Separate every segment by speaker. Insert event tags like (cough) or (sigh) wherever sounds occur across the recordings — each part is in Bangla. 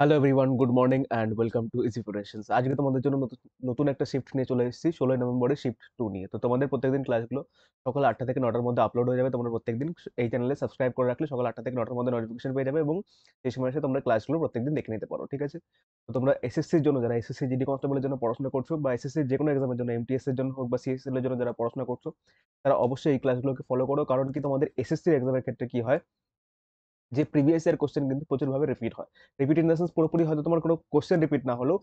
Speaker 1: hello everyone good morning and welcome to easy productions আজকে তোমাদের জন্য নতুন একটা শিফট নিয়ে চলে এসেছি ষোলোই নভেম্বরে শিফট টু নিয়ে তো তোমাদের প্রত্যেকদিন ক্লাসগুলো সকাল আটটা থেকে নটার মধ্যে আপলোড হয়ে যাবে তোমরা প্রত্যেকদিন এই চ্যানেলে সাবস্ক্রাইব করে রাখলে সকাল আটটা থেকে নটার মধ্যে নোটিফিকেশন পেয়ে যাবে এবং সেই সময় এসে তোমরা ক্লাসগুলো প্রত্যেকদিন দেখে নিতে পারো ঠিক আছে তো তোমরা এসএসসির জন্য যারা এসএসসি জিডি কনস্টেবলের জন্য পড়াশোনা করছো বা এসএসসি যে কোনো এক্সামের জন্য এমটিএসের এর জন্য হোক বা সিএসএল এর জন্য যারা পড়াশোনা করছো তারা অবশ্যই এই ক্লাসগুলোকে ফলো করো কারণ কি তোমাদের এসএসসির এক্সামের ক্ষেত্রে কি হয় যে প্রিভিয়াস ইয়ার কোশ্চেন কিন্তু প্রচুরভাবে রিপিট হয় রিপিট ইন দ্য সেন্স পুরোপুরি হয়তো তোমার কোনো কোশ্চেন রিপিট না হলেও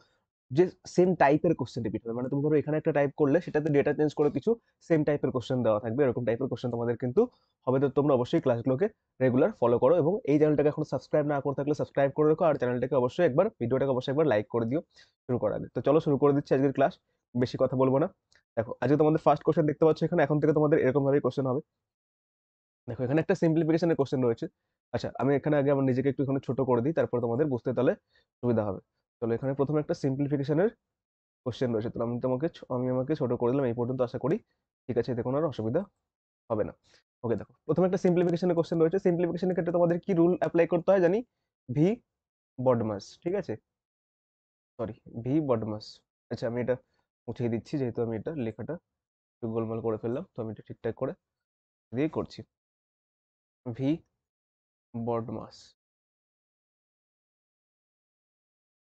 Speaker 1: যে সেম টাইপের কোশ্চেন রিপিট হবে মানে তুমি ধরো এখানে একটা টাইপ করলে সেটাতে ডেটা চেঞ্জ করে কিছু সেম টাইপের কোশ্চেন দেওয়া থাকবে এরকম টাইপের কোশ্চেন তোমাদের কিন্তু হবে তো তোমরা অবশ্যই ক্লাসগুলোকে রেগুলার ফলো করো এবং এই চ্যানেলটাকে এখন সাবস্ক্রাইব না করে থাকলে সাবস্ক্রাইব করে রাখো আর চ্যানেলটাকে অবশ্যই একবার ভিডিওটাকে অবশ্যই একবার লাইক করে দিও শুরু করা আগে তো চলো শুরু করে দিচ্ছি আজকের ক্লাস বেশি কথা বলবো না দেখো আজকে তোমাদের ফার্স্ট কোশ্চেন দেখতে পাচ্ছ এখানে এখন থেকে তোমাদের এরকমভাবেই কোশ্চেন হবে দেখো এখানে একটা সিম্পলিফিকেশনের কোশ্চেন রয়েছে আচ্ছা আমি এখানে আগে আমার নিজেকে একটু ছোট করে দিই তারপর তোমাদের বুঝতে তাহলে সুবিধা হবে চলো এখানে প্রথমে একটা সিম্পলিফিকেশনের কোশ্চেন রয়েছে তো আমি তোমাকে আমি আমাকে ছোট করে দিলাম এই পর্যন্ত আশা করি ঠিক আছে এতে কোনো আর অসুবিধা হবে না ওকে দেখো প্রথমে একটা সিম্পলিফিকেশনের কোশ্চেন রয়েছে সিম্পলিফিকেশনের ক্ষেত্রে তোমাদের কি রুল অ্যাপ্লাই করতে হয় জানি ভি বডমাস ঠিক আছে সরি ভি বডমাস আচ্ছা আমি এটা উঠিয়ে দিচ্ছি যেহেতু আমি এটা লেখাটা গোলমাল করে ফেললাম তো আমি এটা ঠিকঠাক করে দিয়ে করছি ভি বডমাস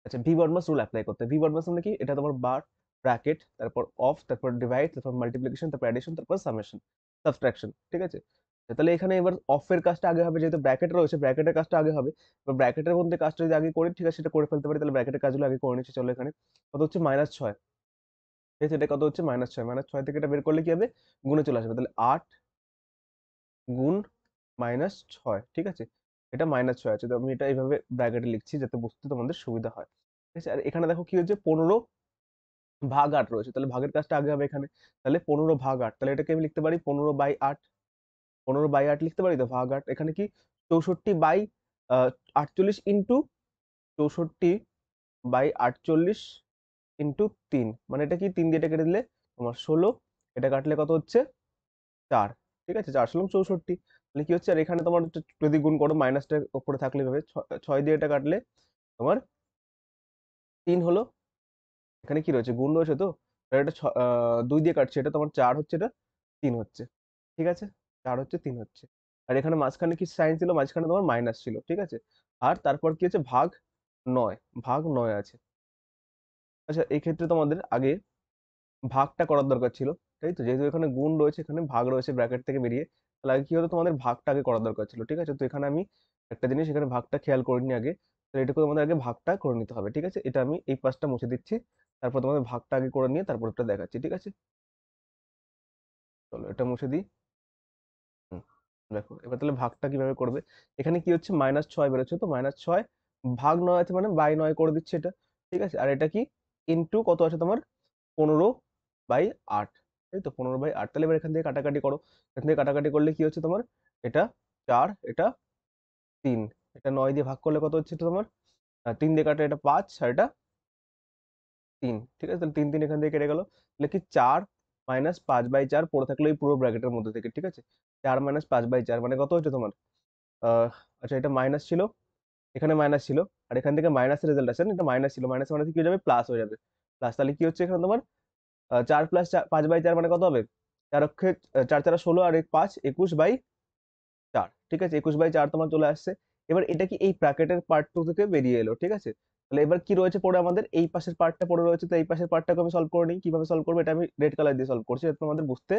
Speaker 1: আচ্ছা ভি বডমাস রুল অ্যাপ্লাই করতে ভি বডমাস মানে কি এটা তোমার বার ব্র্যাকেট তারপর অফ তারপর ডিভাইড তারপর মাল্টিপ্লিকেশন তারপর অ্যাডিশন তারপর সামেশন সাবট্রাকশন ঠিক আছে আচ্ছা, তাহলে এখানে এবার অফের কাজটা আগে হবে যেহেতু ব্র্যাকেট রয়েছে ব্র্যাকেটের কাজটা আগে হবে এবার ব্র্যাকেটের মধ্যে কাজটা যদি আগে করি ঠিক আছে সেটা করে ফেলতে পারি তাহলে ব্র্যাকেটের কাজগুলো আগে করে নিচ্ছি চলো এখানে কত হচ্ছে মাইনাস ছয় ঠিক আছে এটা কত হচ্ছে মাইনাস ছয় মাইনাস ছয় থেকে এটা বের করলে কি হবে গুণে চলে আসবে তাহলে আট গুণ মাইনাস ছয় ঠিক আছে এটা মাইনাস ছয় আছে তো আমি এটা এইভাবে ব্র্যাকেটে লিখছি যাতে বুঝতে তোমাদের সুবিধা হয় ঠিক আছে আর এখানে দেখো কি হচ্ছে পনেরো ভাগ আট রয়েছে তাহলে ভাগের কাজটা আগে হবে এখানে তাহলে পনেরো ভাগ আট তাহলে এটাকে আমি লিখতে পারি পনেরো বাই আট পনেরো বাই আট লিখতে পারি তো ভাগ আট এখানে কি চৌষট্টি বাই আটচল্লিশ ইন্টু চৌষট্টি বাই আটচল্লিশ ইন্টু তিন মানে এটা কি তিন দিয়ে এটা কেটে দিলে তোমার ষোলো এটা কাটলে কত হচ্ছে চার ঠিক আছে চার ষোলো চৌষট্টি তাহলে কি হচ্ছে আর এখানে তোমার যদি গুণ করো মাইনাসটা ওপরে থাকলে ভাবে ছয় দিয়ে এটা কাটলে তোমার তিন হলো এখানে কি রয়েছে গুণ রয়েছে তো এটা দুই দিয়ে কাটছে এটা তোমার চার হচ্ছে এটা তিন হচ্ছে ঠিক আছে চার হচ্ছে তিন হচ্ছে আর এখানে মাঝখানে কি সাইন ছিল মাঝখানে তোমার মাইনাস ছিল ঠিক আছে আর তারপর কি হচ্ছে ভাগ নয় ভাগ নয় আছে আচ্ছা এক্ষেত্রে তোমাদের আগে ভাগটা করার দরকার ছিল তাই তো যেহেতু এখানে গুণ রয়েছে এখানে ভাগ রয়েছে ব্র্যাকেট থেকে বেরিয়ে তাহলে আগে কী হতো তোমাদের ভাগটা আগে করা দরকার ছিল ঠিক আছে তো এখানে আমি একটা জিনিস এখানে ভাগটা খেয়াল করিনি আগে তাহলে এটুকু তোমাদের আগে ভাগটা করে নিতে হবে ঠিক আছে এটা আমি এই পাঁচটা মুছে দিচ্ছি তারপর তোমাদের ভাগটা আগে করে নিয়ে তারপর একটা দেখাচ্ছি ঠিক আছে চলো এটা মুছে দিই দেখো এবার তাহলে ভাগটা কিভাবে করবে এখানে কি হচ্ছে মাইনাস ছয় বেরোচ্ছে তো মাইনাস ছয় ভাগ নয় আছে মানে বাই নয় করে দিচ্ছে এটা ঠিক আছে আর এটা কি ইন্টু কত আছে তোমার পনেরো বাই আট তাই তো পনেরো বাই আট তাহলে এবার এখান থেকে কাটাকাটি করো এখান থেকে কাটাকাটি করলে কি হচ্ছে তোমার এটা চার এটা তিন এটা নয় দিয়ে ভাগ করলে কত হচ্ছে তোমার তিন দিয়ে কাটা এটা পাঁচ আর এটা তিন ঠিক আছে তাহলে তিন তিন এখান থেকে কেটে গেলো তাহলে কি চার মাইনাস পাঁচ বাই চার পড়ে থাকলো এই পুরো ব্র্যাকেটের মধ্যে থেকে ঠিক আছে চার মাইনাস পাঁচ বাই চার মানে কত হচ্ছে তোমার আচ্ছা এটা মাইনাস ছিল এখানে মাইনাস ছিল আর এখান থেকে মাইনাসের রেজাল্ট আসে এটা মাইনাস ছিল মাইনাস মানে কি হয়ে যাবে প্লাস হয়ে যাবে প্লাস তাহলে কি হচ্ছে এখানে তোমার চার প্লাস পাঁচ বাই চার মানে কত হবে চার অক্ষে চার চারা ষোলো আর এক পাঁচ একুশ বাই চার ঠিক আছে একুশ বাই চার তোমার চলে আসছে এবার এটা কি এই প্র্যাকেটের পার্ট টু থেকে বেরিয়ে এলো ঠিক আছে তাহলে এবার কি রয়েছে পড়ে আমাদের এই পাশের পার্টটা পড়ে রয়েছে তো এই পাশের পার্টটাকে আমি সলভ করে নিই কিভাবে সলভ করবো এটা আমি রেড কালার দিয়ে সলভ করছি যাতে আমাদের বুঝতে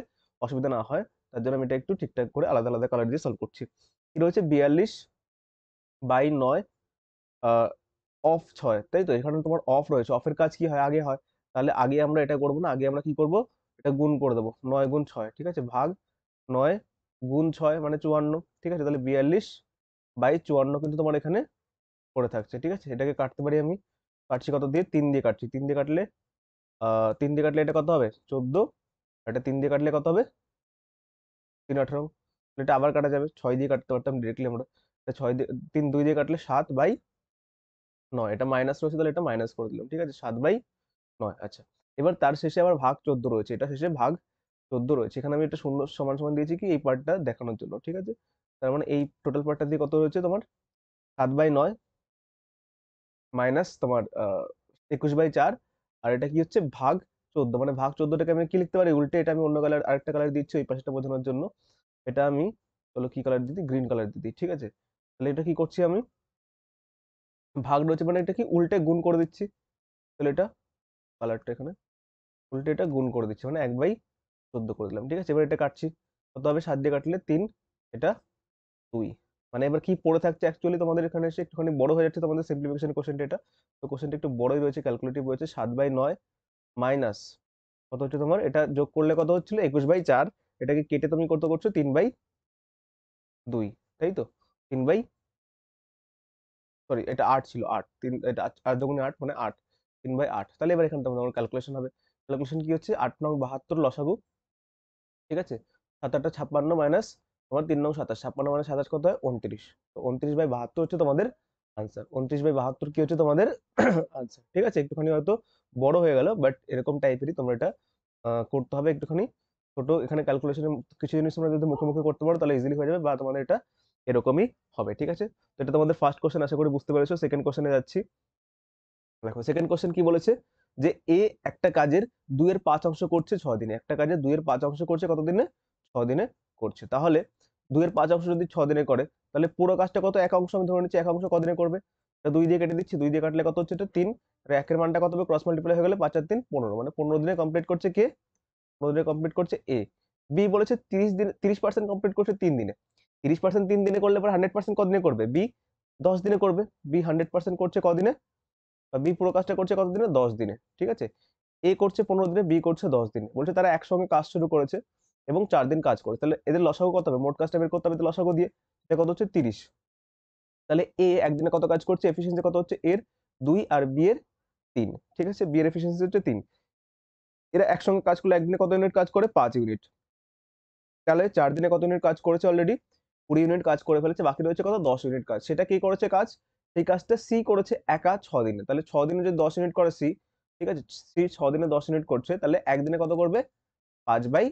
Speaker 1: অসুবিধা না হয় তার জন্য আমি এটা একটু ঠিকঠাক করে আলাদা আলাদা কালার দিয়ে সলভ করছি কি রয়েছে বিয়াল্লিশ বাই নয় অফ ছয় তাই তো এখানে তোমার অফ রয়েছে অফের কাজ কি হয় আগে হয় তাহলে আগে আমরা এটা করব না আগে আমরা কি করব এটা গুণ করে দেবো নয় গুণ ছয় ঠিক আছে ভাগ নয় গুণ ছয় মানে চুয়ান্ন ঠিক আছে তাহলে বিয়াল্লিশ বাই চুয়ান্ন কিন্তু তোমার এখানে পড়ে থাকছে ঠিক আছে এটাকে কাটতে পারি আমি কাটছি কত দিয়ে তিন দিয়ে কাটছি তিন দিয়ে কাটলে তিন দিয়ে কাটলে এটা কত হবে চোদ্দো এটা তিন দিয়ে কাটলে কত হবে তিন আঠারো এটা আবার কাটা যাবে ছয় দিয়ে কাটতে পারতাম ডিরেক্টলি আমরা ছয় দিয়ে তিন দুই দিয়ে কাটলে সাত বাই নয় এটা মাইনাস রয়েছে তাহলে এটা মাইনাস করে দিলাম ঠিক আছে সাত বাই নয় আচ্ছা এবার তার শেষে আবার ভাগ চোদ্দ রয়েছে এটা শেষে ভাগ চোদ্দ রয়েছে এখানে আমি একটা শূন্য সমান সমান দিয়েছি কি এই পার্টটা দেখানোর জন্য ঠিক আছে তার মানে এই টোটাল পার্টটা দিয়ে কত রয়েছে তোমার সাত বাই নয় মাইনাস তোমার একুশ বাই চার আর এটা কি হচ্ছে ভাগ চোদ্দ মানে ভাগ চোদ্দটাকে আমি কি লিখতে পারি উল্টে এটা আমি অন্য কালার আরেকটা কালার দিচ্ছি ওই পাশেটা বোঝানোর জন্য এটা আমি চলো কি কালার দিদি গ্রিন কালার দিদি ঠিক আছে তাহলে এটা কি করছি আমি ভাগ রয়েছে মানে এটা কি উল্টে গুণ করে দিচ্ছি তাহলে এটা কালারটা এখানে উল্টে এটা গুণ করে দিচ্ছি মানে এক বাই চোদ্দ করে দিলাম ঠিক আছে এবার এটা কাটছি কত হবে সাত দিয়ে কাটলে তিন এটা দুই মানে এবার কি পড়ে থাকছে অ্যাকচুয়ালি তোমাদের এখানে এসে একটুখানি বড় হয়ে যাচ্ছে তোমাদের সিমপ্লিফিকেশন কোশ্চেনটা এটা তো কোশ্চেনটা একটু বড়ই রয়েছে ক্যালকুলেটিভ রয়েছে সাত বাই নয় মাইনাস কত হচ্ছে তোমার এটা যোগ করলে কত হচ্ছিল একুশ বাই চার এটাকে কেটে তুমি কত করছো তিন বাই দুই তাই তো তিন বাই সরি এটা আট ছিল আট তিন এটা আট যখন আট মানে আট তিন বাই আট তাহলে এবার এখানে তোমার ক্যালকুলেশন হবে ক্যালকুলেশন কি হচ্ছে আট নং বাহাত্তর লসাগু ঠিক আছে সাত আটটা ছাপ্পান্ন মাইনাস তোমার তিন নং সাতাশ ছাপ্পান্ন মাইনাস সাতাশ কত হয় উনত্রিশ তো উনত্রিশ বাই বাহাত্তর হচ্ছে তোমাদের আনসার উনত্রিশ বাই বাহাত্তর কি হচ্ছে তোমাদের আনসার (coughs) ঠিক আছে একটুখানি হয়তো বড় হয়ে গেল বাট এরকম টাইপেরই তোমরা এটা করতে হবে একটুখানি ছোটো এখানে ক্যালকুলেশনের কিছু জিনিস তোমরা যদি মুখোমুখি করতে পারো তাহলে ইজিলি হয়ে যাবে বা তোমাদের এটা এরকমই হবে ঠিক আছে তো এটা তোমাদের ফার্স্ট কোশ্চেন আশা করি বুঝতে পেরেছো সেকেন্ড কোশ্চেনে যাচ্ছি দেখো সেকেন্ড কোশ্চেন কি বলেছে যে এ একটা কাজের দুইয়ের পাঁচ অংশ করছে ছ দিনে একটা কাজের এর পাঁচ অংশ করছে কত দিনে ছ দিনে করছে তাহলে দুইয়ের পাঁচ অংশ যদি ছ দিনে করে তাহলে পুরো কাজটা কত এক অংশ আমি ধরে নিচ্ছি এক অংশ কদিনে করবে দুই দিয়ে কেটে দিচ্ছি দুই দিয়ে কাটলে কত হচ্ছে এটা তিন আর একের মানটা কত হবে ক্রস মাল্টিপ্লাই হয়ে গেলে পাঁচ আর তিন পনেরো মানে পনেরো দিনে কমপ্লিট করছে কে পনেরো দিনে কমপ্লিট করছে এ বি বলেছে তিরিশ দিন তিরিশ পার্সেন্ট কমপ্লিট করছে তিন দিনে তিরিশ পার্সেন্ট তিন দিনে করলে পরে হান্ড্রেড পার্সেন্ট কদিনে করবে বি দশ দিনে করবে বি হান্ড্রেড পার্সেন্ট করছে কদিনে বি পুরো কাজটা করছে কতদিনে দশ দিনে ঠিক আছে এ করছে পনেরো দিনে বি করছে দশ দিনে বলছে তারা একসঙ্গে কাজ শুরু করেছে এবং চার দিন কাজ করে তাহলে এদের লসাগু কত হবে মোট কাজটা বের করতে হবে লসাগু দিয়ে এটা কত হচ্ছে তিরিশ তাহলে এ একদিনে কত কাজ করছে এফিসিয়েন্সি কত হচ্ছে এর দুই আর বি এর তিন ঠিক আছে বি এর এফিসিয়েন্সি হচ্ছে তিন এরা একসঙ্গে কাজ করলে একদিনে কত ইউনিট কাজ করে পাঁচ ইউনিট তাহলে চার দিনে কত ইউনিট কাজ করেছে অলরেডি কুড়ি ইউনিট কাজ করে ফেলেছে বাকি রয়েছে কত দশ ইউনিট কাজ সেটা কি করেছে কাজ সেই কাজটা সি করেছে একা ছ দিনে তাহলে ছ দিনে যদি দশ ইউনিট করে সি ঠিক আছে সি ছ দিনে দশ ইউনিট করছে তাহলে একদিনে কত করবে পাঁচ বাই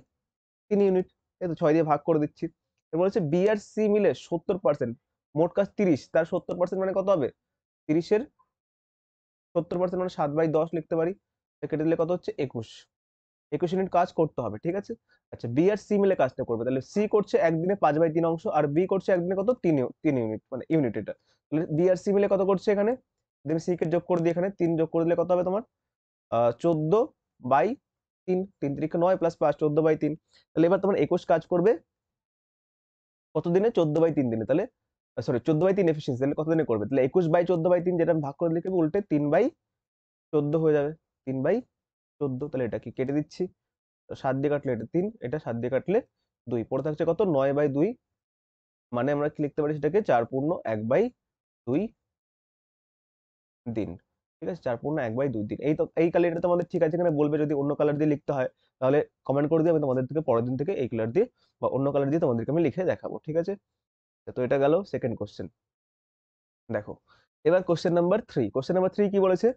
Speaker 1: তিন ইউনিট এই তো ছয় দিয়ে ভাগ করে দিচ্ছি এরপর হচ্ছে বি আর সি মিলে সত্তর পার্সেন্ট মোট কাজ তিরিশ তার সত্তর পার্সেন্ট মানে কত হবে তিরিশের সত্তর পার্সেন্ট মানে সাত বাই দশ লিখতে পারি কেটে দিলে কত হচ্ছে একুশ একুশ ইউনিট কাজ করতে হবে ঠিক আছে আচ্ছা বি আর সি মিলে কাজটা করবে তাহলে সি করছে একদিনে পাঁচ বাই তিন অংশ আর বি করছে একদিনে কত তিন তিন ইউনিট মানে ইউনিট এটা তাহলে বি আর সি মিলে কত করছে এখানে দেখবে সি কে যোগ করে দিয়ে এখানে তিন যোগ করে দিলে কত হবে তোমার চোদ্দ বাই তিন তিন তিরিখে নয় প্লাস পাঁচ চোদ্দ বাই তিন তাহলে এবার তোমার একুশ কাজ করবে কত দিনে চোদ্দ বাই তিন দিনে তাহলে সরি চোদ্দ বাই তিন এফিসিয়েন্সি তাহলে কত দিনে করবে তাহলে একুশ বাই চোদ্দ বাই তিন যেটা ভাগ করে লিখে উল্টে তিন বাই চোদ্দ হয়ে যাবে তিন বাই চোদ্দ তাহলে এটা কি কেটে দিচ্ছি সাত দিয়ে কাটলে এটা তিন এটা সাত দিয়ে কাটলে দুই পরে থাকছে কত নয় বাই দুই মানে আমরা কি লিখতে পারি সেটাকে চার পূর্ণ এক বাই দুই দিন ঠিক আছে চার পূর্ণ এক বাই দুই দিন এই তো এই কালারটা তোমাদের ঠিক আছে এখানে বলবে যদি অন্য কালার দিয়ে লিখতে হয় তাহলে কমেন্ট করে দিয়ে আমি তোমাদের থেকে পরের দিন থেকে এই কালার দিয়ে বা অন্য কালার দিয়ে তোমাদেরকে আমি লিখে দেখাবো ঠিক আছে তো এটা গেল সেকেন্ড কোশ্চেন দেখো এবার question number three question number three কি বলেছে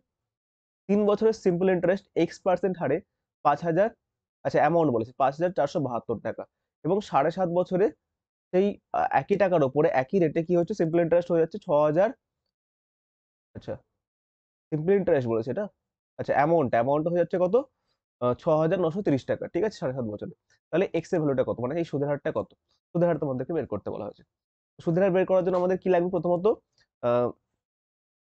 Speaker 1: তিন বছরের সিম্পল ইন্টারেস্ট এক্স পার্সেন্ট হারে পাঁচ হাজার আচ্ছা অ্যামাউন্ট বলেছে পাঁচ হাজার চারশো বাহাত্তর টাকা এবং সাড়ে সাত বছরে সেই একই টাকার ওপরে একই রেটে কি হচ্ছে সিম্পল ইন্টারেস্ট হয়ে যাচ্ছে ছ হাজার আচ্ছা সিম্পল ইন্টারেস্ট বলেছে এটা আচ্ছা অ্যামাউন্ট অ্যামাউন্ট হয়ে যাচ্ছে কত ছ হাজার নশো তিরিশ টাকা ঠিক আছে সাড়ে সাত বছরে তাহলে এক্স এর ভ্যালুটা কত মানে এই সুদের হারটা কত সুদের হার তোমাদেরকে বের করতে বলা হয়েছে সুদের হার বের করার জন্য আমাদের কি লাগবে প্রথমত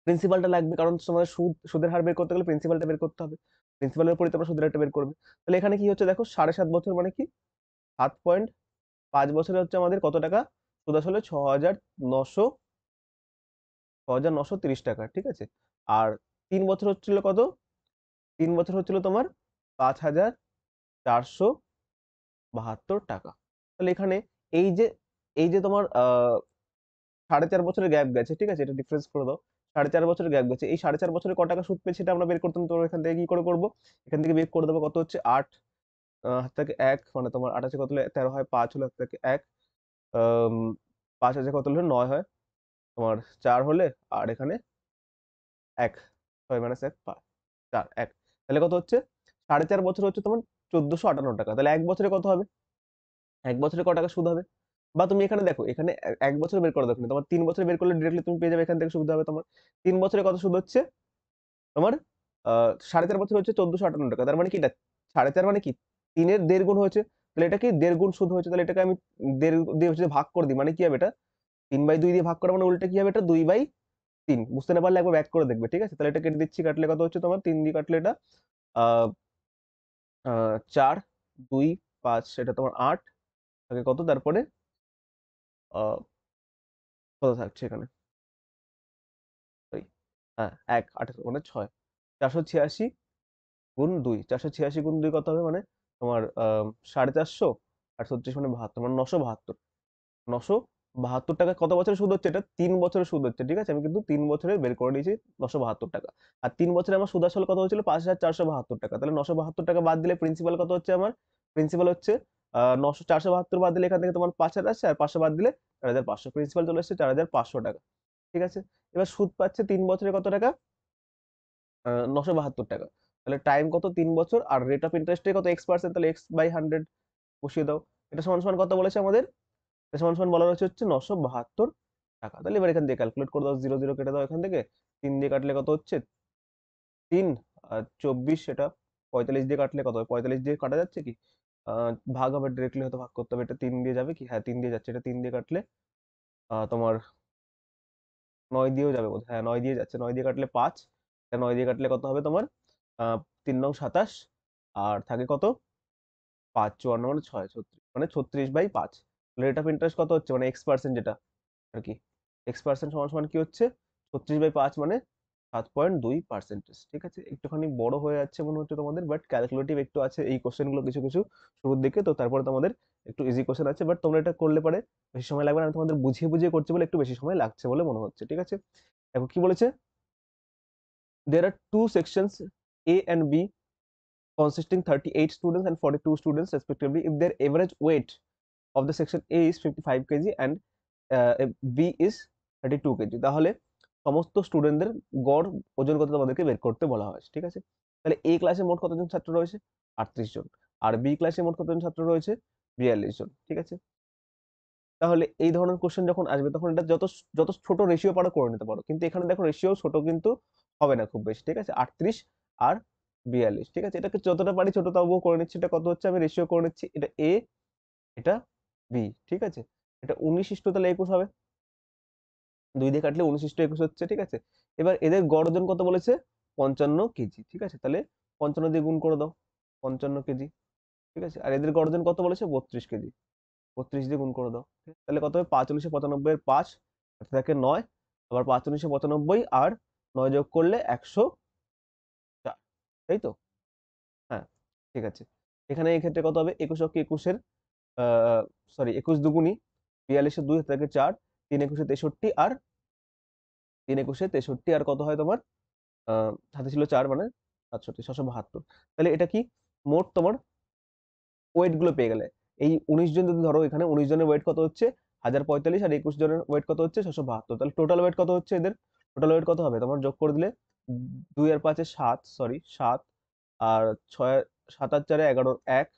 Speaker 1: প্রিন্সিপালটা লাগবে কারণ তোমাদের সুদ সুদের হার বের করতে গেলে প্রিন্সিপালটা বের করতে হবে প্রিন্সিপালের উপরে তোমরা সুদের হারটা বের করবে তাহলে এখানে কি হচ্ছে দেখো সাড়ে সাত বছর মানে কি সাত পয়েন্ট পাঁচ বছরে হচ্ছে আমাদের কত টাকা সুদ আসলে ছ হাজার নশো ছ হাজার নশো তিরিশ টাকা ঠিক আছে আর তিন বছর হচ্ছিল কত তিন বছর হচ্ছিল তোমার পাঁচ হাজার চারশো বাহাত্তর টাকা তাহলে এখানে এই যে এই যে তোমার সাড়ে চার বছরের গ্যাপ গেছে ঠিক আছে এটা ডিফারেন্স করে দাও সাড়ে চার বছরের গ্যাপ গেছে এই সাড়ে চার বছরে ক টাকা সুদ পেয়েছে সেটা আমরা বের করতাম তোমরা এখান থেকে কি করে করবো এখান থেকে বের করে দেবো কত হচ্ছে আট হাত থেকে এক মানে তোমার আট আছে কত হলে তেরো হয় পাঁচ হলে হাত থেকে এক পাঁচ হাজার কত হলে নয় হয় তোমার চার হলে আর এখানে এক ছয় মাইনাস এক পাঁচ চার এক তাহলে কত হচ্ছে সাড়ে চার বছর হচ্ছে তোমার চোদ্দোশো আটান্ন টাকা তাহলে এক বছরে কত হবে এক বছরে ক টাকা সুদ হবে বা তুমি এখানে দেখো এখানে এক বছর বের করে দেখো তোমার তিন বছর বের করলে ডিরেক্টলি তুমি পেয়ে যাবে এখান থেকে সুবিধা হবে তোমার তিন বছরে কত সুদ হচ্ছে তোমার সাড়ে চার বছর হচ্ছে চোদ্দশো আটান্ন টাকা তার মানে কি এটা সাড়ে চার মানে কি তিনের দেড় গুণ হয়েছে তাহলে এটা কি দেড় গুণ সুদ হয়েছে তাহলে এটাকে আমি দেড় দিয়ে হচ্ছে ভাগ করে দিই মানে কি হবে এটা তিন বাই দুই দিয়ে ভাগ করা মানে উল্টে কি হবে এটা দুই বাই তিন বুঝতে না পারলে একবার ব্যাক করে দেখবে ঠিক আছে তাহলে এটা কেটে দিচ্ছি কাটলে কত হচ্ছে তোমার তিন দিয়ে কাটলে এটা চার দুই পাঁচ এটা তোমার আট আগে কত তারপরে কত থাকছে এখানে হ্যাঁ এক আঠাশ মানে ছয় চারশো ছিয়াশি গুণ দুই চারশো ছিয়াশি গুণ দুই কত হবে মানে তোমার সাড়ে চারশো আর ছত্রিশ মানে বাহাত্তর মানে নশো বাহাত্তর নশো বাহাত্তর টাকা কত বছরের সুদ হচ্ছে এটা তিন বছরের সুদ হচ্ছে ঠিক আছে আমি কিন্তু তিন বছরে বের করে নিয়েছি নশো বাহাত্তর টাকা আর তিন বছরে আমার সুদ আসল কত হচ্ছিল পাঁচ হাজার চারশো বাহাত্তর টাকা তাহলে নশো বাহাত্তর টাকা বাদ দিলে প্রিন্সিপাল কত হচ্ছে আমার প্রিন্সিপাল হচ্ছে নশো চারশো বাহাত্তর বাদ দিলে এখান থেকে তোমার পাঁচ হাজার আসছে আর পাঁচশো বাদ দিলে চার হাজার পাঁচশো প্রিন্সিপাল চলে আসছে চার হাজার পাঁচশো টাকা ঠিক আছে এবার সুদ পাচ্ছে তিন বছরে কত টাকা নশো বাহাত্তর টাকা তাহলে টাইম কত তিন বছর আর রেট অফ ইন্টারেস্টে কত এক্স পার্সেন্ট তাহলে এক্স বাই হান্ড্রেড বসিয়ে দাও এটা সমান সমান কত বলেছে আমাদের সমান সমান বলা রয়েছে হচ্ছে নশো বাহাত্তর টাকা তাহলে এবার এখান থেকে ক্যালকুলেট করে দাও জিরো জিরো কেটে দাও এখান থেকে তিন দিয়ে কাটলে কত হচ্ছে তিন আর চব্বিশ সেটা পঁয়তাল্লিশ দিয়ে কাটলে কত পঁয়তাল্লিশ দিয়ে কাটা যাচ্ছে কি ভাগ আবার ডিরেক্টলি হয়তো ভাগ করতে হবে এটা তিন দিয়ে যাবে কি হ্যাঁ তিন দিয়ে যাচ্ছে এটা তিন দিয়ে কাটলে তোমার নয় দিয়েও যাবে বোধ হ্যাঁ নয় দিয়ে যাচ্ছে নয় দিয়ে কাটলে পাঁচ হ্যাঁ, নয় দিয়ে কাটলে কত হবে তোমার তিন নং সাতাশ আর থাকে কত পাঁচ চুয়ান্ন মানে ছয় ছত্রিশ মানে ছত্রিশ বাই পাঁচ রেট অফ ইন্টারেস্ট কত হচ্ছে মানে এক্স পার্সেন্ট যেটা আর কি এক্স পার্সেন্ট সমান সমান কি হচ্ছে ছত্রিশ বাই পাঁচ মানে সাত পয়েন্ট দুই পার্সেন্টেজ ঠিক আছে একটুখানি বড় হয়ে যাচ্ছে মনে হচ্ছে তোমাদের বাট ক্যালকুলেটিভ একটু আছে এই কোশ্চেনগুলো কিছু কিছু শুরুর দিকে তো তারপরে তোমাদের একটু ইজি কোশ্চেন আছে বাট তোমরা এটা করলে পারে বেশি সময় লাগবে না আমি তোমাদের বুঝিয়ে বুঝিয়ে করছি বলে একটু বেশি সময় লাগছে বলে মনে হচ্ছে ঠিক আছে দেখো কি বলেছে there are two sections A and B consisting 38 students and 42 students if if their weight of the section A is fifty five KG and B is thirty two KG তাহলে সমস্ত স্টুডেন্টদের গড় ওজন কত তোমাদেরকে বের করতে বলা হয়েছে ঠিক আছে তাহলে এ ক্লাসে মোট কতজন ছাত্র রয়েছে আটত্রিশ জন আর বি ক্লাসে মোট কতজন ছাত্র রয়েছে বিয়াল্লিশ জন ঠিক আছে তাহলে এই ধরনের কোশ্চেন যখন আসবে তখন এটা যত যত ছোট রেশিও পারো করে নিতে পারো কিন্তু এখানে দেখো রেশিও ছোট কিন্তু হবে না খুব বেশি ঠিক আছে আটত্রিশ আর বিয়াল্লিশ ঠিক আছে এটাকে যতটা পারি ছোট তবুও করে নিচ্ছি এটা কত হচ্ছে আমি রেশিও করে নিচ্ছি এটা এ এটা বি ঠিক আছে এটা উনিশ ইষ্ট তাহলে একুশ হবে দুই দিয়ে কাটলে উনশিষ্ট একুশ হচ্ছে ঠিক আছে এবার এদের গড় ওজন কত বলেছে পঞ্চান্ন কেজি ঠিক আছে তাহলে পঞ্চান্ন দিয়ে গুণ করে দাও পঞ্চান্ন কেজি ঠিক আছে আর এদের গড় ওজন কত বলেছে বত্রিশ কেজি বত্রিশ দিয়ে গুণ করে দাও তাহলে কত হবে পাঁচ উনিশশো পঁচানব্বই এর পাঁচ থাকে নয় আবার পাঁচ উনিশশো পঁচানব্বই আর নয় যোগ করলে একশো চার তাই তো হ্যাঁ ঠিক আছে এখানে এই ক্ষেত্রে কত হবে একুশ অক্ষে একুশের সরি একুশ দুগুনি বিয়াল্লিশে দুই থাকে চার তিন একুশে তেষট্টি আর তিন একুশে তেষট্টি আর কত হয় তোমার সাথে ছিল চার মানে সাতষট্টি ছশো বাহাত্তর তাহলে এটা কি মোট তোমার ওয়েটগুলো পেয়ে গেলে এই উনিশ জন যদি ধরো এখানে উনিশ জনের ওয়েট কত হচ্ছে হাজার পঁয়তাল্লিশ আর একুশ জনের ওয়েট কত হচ্ছে ছশো বাহাত্তর তাহলে টোটাল ওয়েট কত হচ্ছে এদের টোটাল ওয়েট কত হবে তোমার যোগ করে দিলে দুই আর পাঁচে সাত সরি সাত আর ছয় সাত আর চারে এগারো এক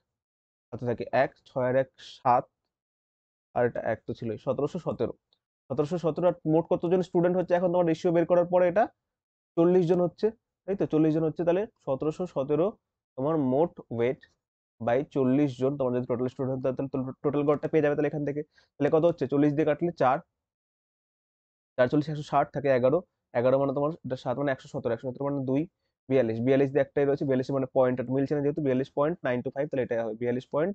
Speaker 1: সাথে থাকে এক ছয় আর এক সাত আর এটা এক তো ছিল সতেরোশো সতেরো সতেরোশো সতেরো মোট কতজন স্টুডেন্ট হচ্ছে এখন তোমার রেশিও বের করার পরে এটা চল্লিশ জন হচ্ছে তাই তো চল্লিশ জন হচ্ছে তাহলে সতেরোশো সতেরো তোমার মোট ওয়েট বাই চল্লিশ জন তোমার যদি টোটাল স্টুডেন্ট তাহলে টোটাল গড়টা পেয়ে যাবে তাহলে এখান থেকে তাহলে কত হচ্ছে চল্লিশ দিয়ে কাটলে চার চার চল্লিশ একশো ষাট থাকে এগারো এগারো মানে তোমার এটা সাত মানে একশো সতেরো একশো সতেরো মানে দুই বিয়াল্লিশ বিয়াল্লিশ দিয়ে একটাই রয়েছে বিয়াল্লিশ মানে পয়েন্ট মিলছে না যেহেতু বিয়াল্লিশ পয়েন্ট নাইন টু ফাইভ তাহলে এটা হবে বিয়াল্লিশ point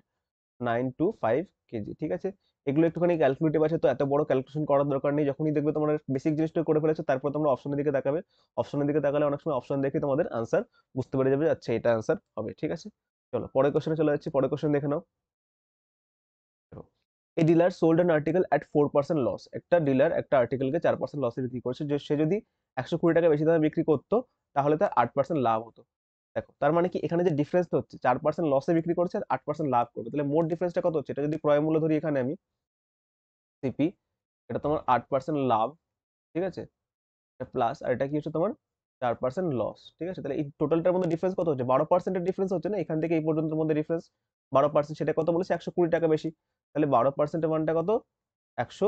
Speaker 1: nine two five KG ঠিক আছে এগুলো একটুখানি ক্যালকুলেটিভ আছে তো এত বড় ক্যালকুলেশন করার দরকার নেই যখনই দেখবে তোমার বেসিক জিনিসটা করে ফেলেছো তারপর তোমরা অপশনের দিকে তাকাবে অপশনের দিকে তাকালে অনেক সময় অপশন দেখে তোমাদের আনসার বুঝতে পেরে যাবে আচ্ছা এটা আনসার হবে ঠিক আছে চলো পরের কোশ্চেনে চলে যাচ্ছি পরের কোশ্চেন দেখে নাও এই dealer sold an article at four percent loss একটা ডিলার একটা আর্টিকেলকে চার পার্সেন্ট লসে বিক্রি করছে সে যদি একশো কুড়ি টাকা বেশি দামে বিক্রি করতো তাহলে তার আট পার্সেন্ট লাভ হতো দেখো তার মানে কি এখানে যে ডিফারেন্সটা হচ্ছে চার পার্সেন্ট লসে বিক্রি করছে আর আট পার্সেন্ট লাভ করবে তাহলে মোট ডিফারেন্সটা কত হচ্ছে এটা যদি ক্রয় মূল্য ধরি এখানে আমি সিপি এটা তোমার আট পার্সেন্ট লাভ ঠিক আছে প্লাস আর এটা কি হচ্ছে তোমার চার পার্সেন্ট লস ঠিক আছে তাহলে এই টোটালটার মধ্যে ডিফারেন্স কত হচ্ছে বারো পার্সেন্টের ডিফারেন্স হচ্ছে না এখান থেকে এই পর্যন্ত মধ্যে ডিফারেন্স বারো পার্সেন্ট সেটা কত বলেছে একশো কুড়ি টাকা বেশি তাহলে বারো পার্সেন্টের মানটা কত একশো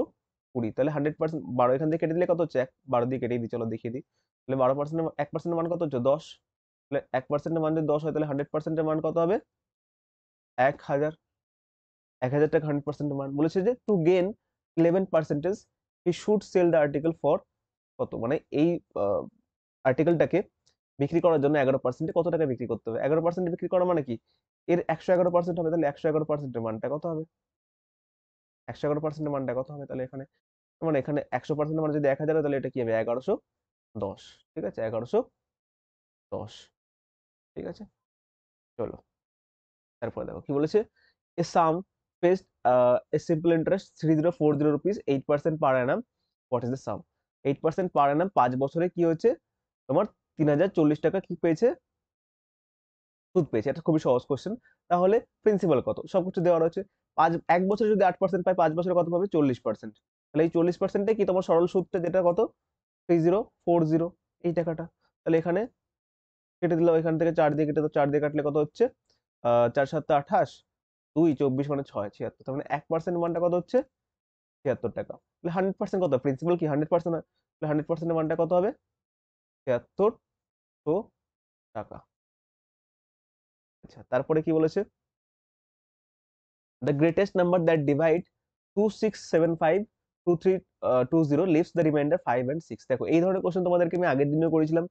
Speaker 1: কুড়ি তাহলে হান্ড্রেড পার্সেন্ট বারো এখান থেকে কেটে দিলে কত হচ্ছে এক বারো দিয়ে কেটে দিই চলো দেখিয়ে দিই তাহলে বারো পার্সেন্ট এক পার্সেন্টের মান কত হচ্ছে দশ তাহলে এক পার্সেন্টের মান যদি দশ হয় তাহলে হান্ড্রেড পার্সেন্টের মান কত হবে এক হাজার এক হাজার টাকা হান্ড্রেড পার্সেন্টের মান বলেছে যে to gain eleven percentage he should sell the article for কত মানে এই আর্টিকেলটাকে বিক্রি করার জন্য এগারো পার্সেন্টে কত টাকা বিক্রি করতে হবে এগারো পার্সেন্টে বিক্রি করা মানে কি এর একশো এগারো পার্সেন্ট হবে তাহলে একশো এগারো পার্সেন্টের মানটা কত হবে একশো এগারো পার্সেন্টের মানটা কত হবে তাহলে এখানে মানে এখানে একশো পার্সেন্টের মানে যদি এক হাজার তাহলে এটা কি হবে এগারোশো দশ ঠিক আছে এগারোশো দশ ঠিক আছে চলো তারপরে দেখো কি বলেছে a sum paste a simple interest three zero four zero rupees eight percent per annum what is the sum eight percent per annum পাঁচ বছরে কি হয়েছে তোমার তিন হাজার চল্লিশ টাকা কি পেয়েছে সুদ পেয়েছে এটা খুবই সহজ কোশ্চেন তাহলে প্রিন্সিপাল কত সব কিছু দেওয়া রয়েছে পাঁচ এক বছরে যদি আট পার্সেন্ট পায় পাঁচ বছরে কত পাবে চল্লিশ পার্সেন্ট তাহলে এই চল্লিশ পার্সেন্টে কি তোমার সরল সুদটা যেটা কত থ্রি জিরো ফোর জিরো এই টাকাটা তাহলে এখানে কেটে দিলাম এখান থেকে চার দিয়ে কেটে তো চার দিয়ে কাটলে কত হচ্ছে চার সাতটা আঠাশ দুই চব্বিশ মানে ছয় ছিয়াত্তর তার মানে এক পার্সেন্ট মানটা কত হচ্ছে ছিয়াত্তর টাকা তাহলে হান্ড্রেড পার্সেন্ট কত প্রিন্সিপাল কি হান্ড্রেড পার্সেন্ট হয় তাহলে হান্ড্রেড পার্সেন্টের মানটা কত হবে ছিয়াত্তর তো টাকা আচ্ছা তারপরে কি বলেছে the greatest number that divide two six seven five two zero five six এই ধরনের কোশ্চেন আমি আগের করেছিলাম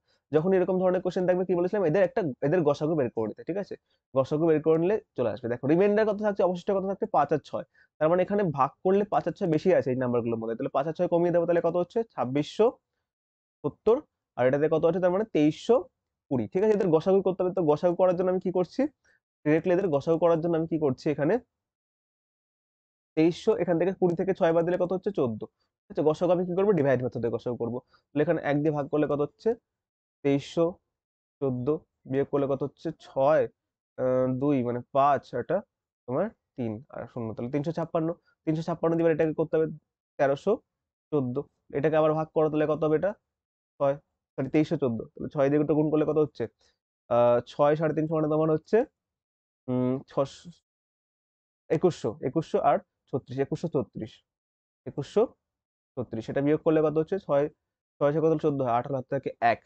Speaker 1: এরকম ধরনের কোশ্চেন থাকবে বলেছিলাম এদের একটা এদের বের করে নিতে ঠিক আছে বের করে নিলে চলে আসবে দেখো অবশিষ্ট পাঁচ ছয় তার মানে এখানে ভাগ করলে পাঁচ আর ছয় বেশি আছে এই নাম্বারগুলোর মধ্যে তাহলে পাঁচ আর ছয় কমিয়ে দেবো তাহলে কত হচ্ছে ছাব্বিশশো সত্তর আর এটাতে কত আছে তার মানে তেইশশো কুড়ি ঠিক আছে এদের গসাগু করতে হবে তো গসাগু করার জন্য আমি কি করছি ডিরেক্টলি এদের গসাগু করার জন্য আমি কি করছি এখানে তেইশশো এখান থেকে কুড়ি থেকে ছয় বার দিলে কত হচ্ছে চোদ্দ আচ্ছা গসক আমি কি করবো ডিভাইড মেথডে গসক করবো তাহলে এখানে এক দিয়ে ভাগ করলে কত হচ্ছে তেইশশো চোদ্দ বিয়োগ করলে কত হচ্ছে ছয় দুই মানে পাঁচ এটা তোমার তিন আর শূন্য তাহলে তিনশো ছাপ্পান্ন তিনশো ছাপ্পান্ন দিবার এটাকে করতে হবে তেরোশো চোদ্দ এটাকে আবার ভাগ করো তাহলে কত হবে এটা ছয় সরি তেইশশো চোদ্দ তাহলে ছয় দিয়ে গুণ করলে কত হচ্ছে ছয় সাড়ে তিনশো মানে তোমার হচ্ছে ছশো একুশশো একুশশো আর ছত্রিশ একুশশো ছত্রিশ একুশশো ছত্রিশ সেটা বিয়োগ করলে কত হচ্ছে ছয় ছয় কত হলে চোদ্দ হয় আঠারো হাত থেকে এক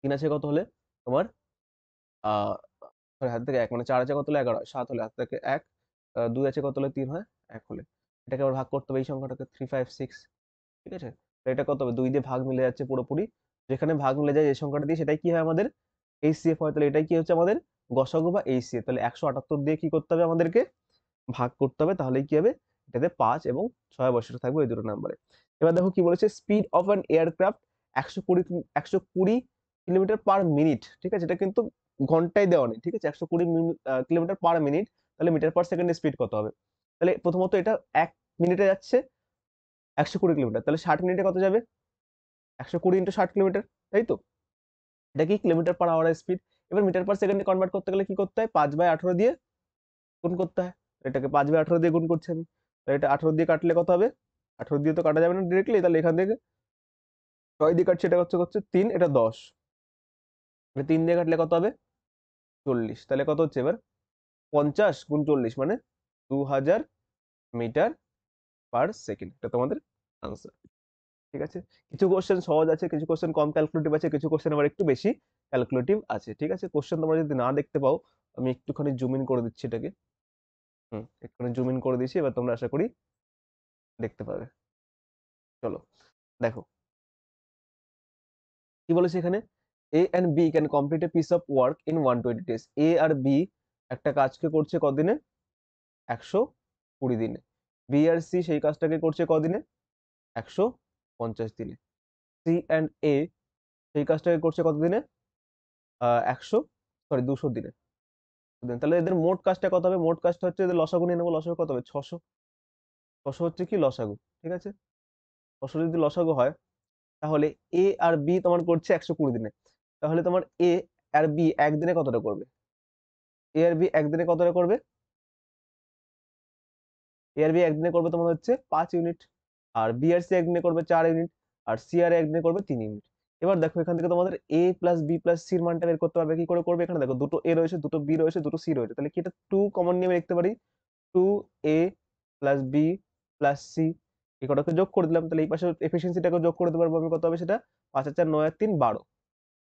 Speaker 1: তিন আছে কত হলে তোমার ছয় হাত থেকে এক মানে চার আছে কত হলে এগারো সাত হলে হাত থেকে এক দুই আছে কত হলে তিন হয় এক হলে এটাকে আবার ভাগ করতে হবে এই সংখ্যাটাকে থ্রি ফাইভ সিক্স ঠিক আছে এটা কত হবে দুই দিয়ে ভাগ মিলে যাচ্ছে পুরোপুরি যেখানে ভাগ মিলে যায় এই সংখ্যাটা দিয়ে সেটাই কি হয় আমাদের এইচসিএফ হয় তাহলে এটাই কি হচ্ছে আমাদের গসাগু বা এইচসিএফ তাহলে একশো আটাত্তর দিয়ে কি করতে হবে আমাদেরকে ভাগ করতে হবে তাহলে কি হবে এটাতে পাঁচ এবং ছয় বৈশিষ্ট্য থাকবে এই দুটো নাম্বারে এবার দেখো কি বলেছে স্পিড অফ অ্যান এয়ারক্রাফট একশো কুড়ি একশো কুড়ি কিলোমিটার পার মিনিট ঠিক আছে এটা কিন্তু ঘন্টায় দেওয়া নেই ঠিক আছে একশো কুড়ি কিলোমিটার পার মিনিট তাহলে মিটার পার সেকেন্ডে স্পিড কত হবে তাহলে প্রথমত এটা এক মিনিটে যাচ্ছে একশো কুড়ি কিলোমিটার তাহলে ষাট মিনিটে কত যাবে একশো কুড়ি ইন্টু ষাট কিলোমিটার তাই তো এটা কি কিলোমিটার পার আওয়ার স্পিড এবার মিটার পার সেকেন্ডে কনভার্ট করতে গেলে কি করতে হয় পাঁচ বাই আঠেরো দিয়ে কোন করতে হয় এটাকে পাঁচ বাই আঠেরো দিয়ে গুণ করছি আমি তাহলে এটা আঠেরো দিয়ে কাটলে কত হবে আঠেরো দিয়ে তো কাটা যাবে না ডিরেক্টলি তাহলে এখান থেকে ছয় দিয়ে কাটছি এটা হচ্ছে হচ্ছে তিন এটা দশ এটা তিন দিয়ে কাটলে কত হবে চল্লিশ তাহলে কত হচ্ছে এবার পঞ্চাশ গুণ চল্লিশ মানে দু হাজার মিটার পার সেকেন্ড এটা তোমাদের আনসার ঠিক আছে কিছু কোশ্চেন সহজ আছে কিছু কোশ্চেন কম ক্যালকুলেটিভ আছে কিছু কোশ্চেন আবার একটু বেশি ক্যালকুলেটিভ আছে ঠিক আছে কোশ্চেন তোমরা যদি না দেখতে পাও আমি একটুখানি জুম ইন করে দিচ্ছি এটাকে হুম জুম ইন করে দিয়েছি এবার তোমরা আশা করি দেখতে পাবে চলো দেখো কি বলেছে এখানে A and B can complete a piece of work in one twenty days A আর বি একটা কাজকে করছে কদিনে একশো কুড়ি দিনে বি আর সি সেই কাজটাকে করছে কদিনে একশো পঞ্চাশ দিনে সি অ্যান্ড এ সেই কাজটাকে করছে কতদিনে একশো সরি দুশো দিনে দেন তাহলে এদের মোট কাজটা কত হবে মোট কাজটা হচ্ছে এদের লসাগু নিয়ে নেবো লসাগু কত হবে ছশো ছশো হচ্ছে কি লসাগু ঠিক আছে ছশো যদি লসাগু হয় তাহলে এ আর বি তোমার করছে একশো কুড়ি দিনে তাহলে তোমার এ আর বি একদিনে কতটা করবে এ আর বি একদিনে কতটা করবে এ আর বি একদিনে করবে তোমার হচ্ছে পাঁচ ইউনিট আর বি আর সি একদিনে করবে চার ইউনিট আর সি আর একদিনে করবে তিন ইউনিট এবার দেখো এখান থেকে তোমাদের এ প্লাস বি প্লাস সির মানটা বের করতে পারবে কি করে করবে এখানে দেখো দুটো এ রয়েছে দুটো বি রয়েছে দুটো সি রয়েছে তাহলে কি এটা টু কমন নিয়ে লিখতে পারি two A plus B plus C এই কটাকে যোগ করে দিলাম তাহলে এই পাশে এফিসিয়েন্সিটাকে যোগ করে দিতে পারবো আমি কত হবে সেটা পাঁচ হাজার নয় আর তিন বারো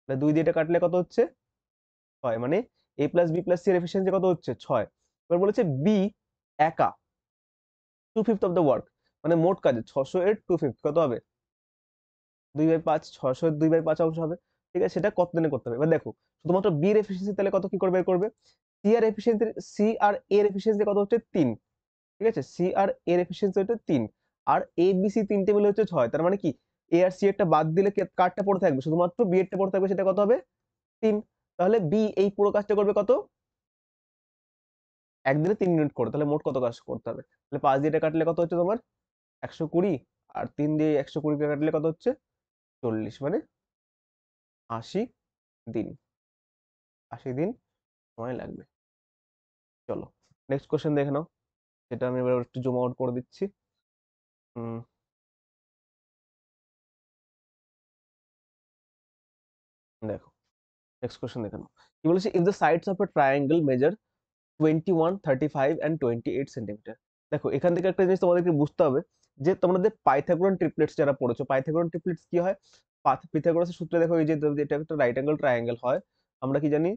Speaker 1: তাহলে দুই দিয়ে এটা কাটলে কত হচ্ছে ছয় মানে এ প্লাস বি প্লাস সির এফিসিয়েন্সি কত হচ্ছে ছয় এবার বলেছে বি একা two fifth of the work মানে মোট কাজে ছশো এর টু ফিফথ কত হবে দুই বাই পাঁচ ছশো দুই বাই পাঁচ অংশ হবে ঠিক আছে সেটা কত দিনে করতে হবে এবার দেখো শুধুমাত্র বি এফিসিয়েন্সি তাহলে কত কি করবে বের করবে সি আর এফিসিয়েন্সি সি আর এর এফিসিয়েন্সি কত হচ্ছে তিন ঠিক আছে সি আর এর এফিসিয়েন্সি হচ্ছে তিন আর এ বি সি তিনটে মিলে হচ্ছে ছয় তার মানে কি এ আর সি এরটা বাদ দিলে কার্ডটা পড়ে থাকবে শুধুমাত্র বি এরটা পড়ে থাকবে সেটা কত হবে তিন তাহলে বি এই পুরো কাজটা করবে কত একদিনে তিন মিনিট করে তাহলে মোট কত কাজ করতে হবে তাহলে পাঁচ দিয়ে কাটলে কত হচ্ছে তোমার একশো কুড়ি আর তিন দিয়ে একশো কুড়ি কাটলে কত হচ্ছে চল্লিশ মানে আশি দিন আশি দিন সময় লাগবে চলো নেক্সট কোশ্চেন দেখে নাও সেটা আমি এবার একটু জমা আউট করে দিচ্ছি দেখো নেক্সট কোয়েশ্চেন দেখে নাও কি বলেছে if the sides of a triangle measure twenty one thirty five and twenty eight centimetre দেখো এখান থেকে একটা জিনিস তোমাদেরকে বুঝতে হবে যে তোমাদের পাইথাগোরান ট্রিপলেটস যারা পড়েছো পাইথাগোরান ট্রিপলেটস কি হয় পাইথাগোরাসের সূত্রে দেখো এই যে এটা একটা রাইট অ্যাঙ্গেল ট্রায়াঙ্গেল হয় আমরা কি জানি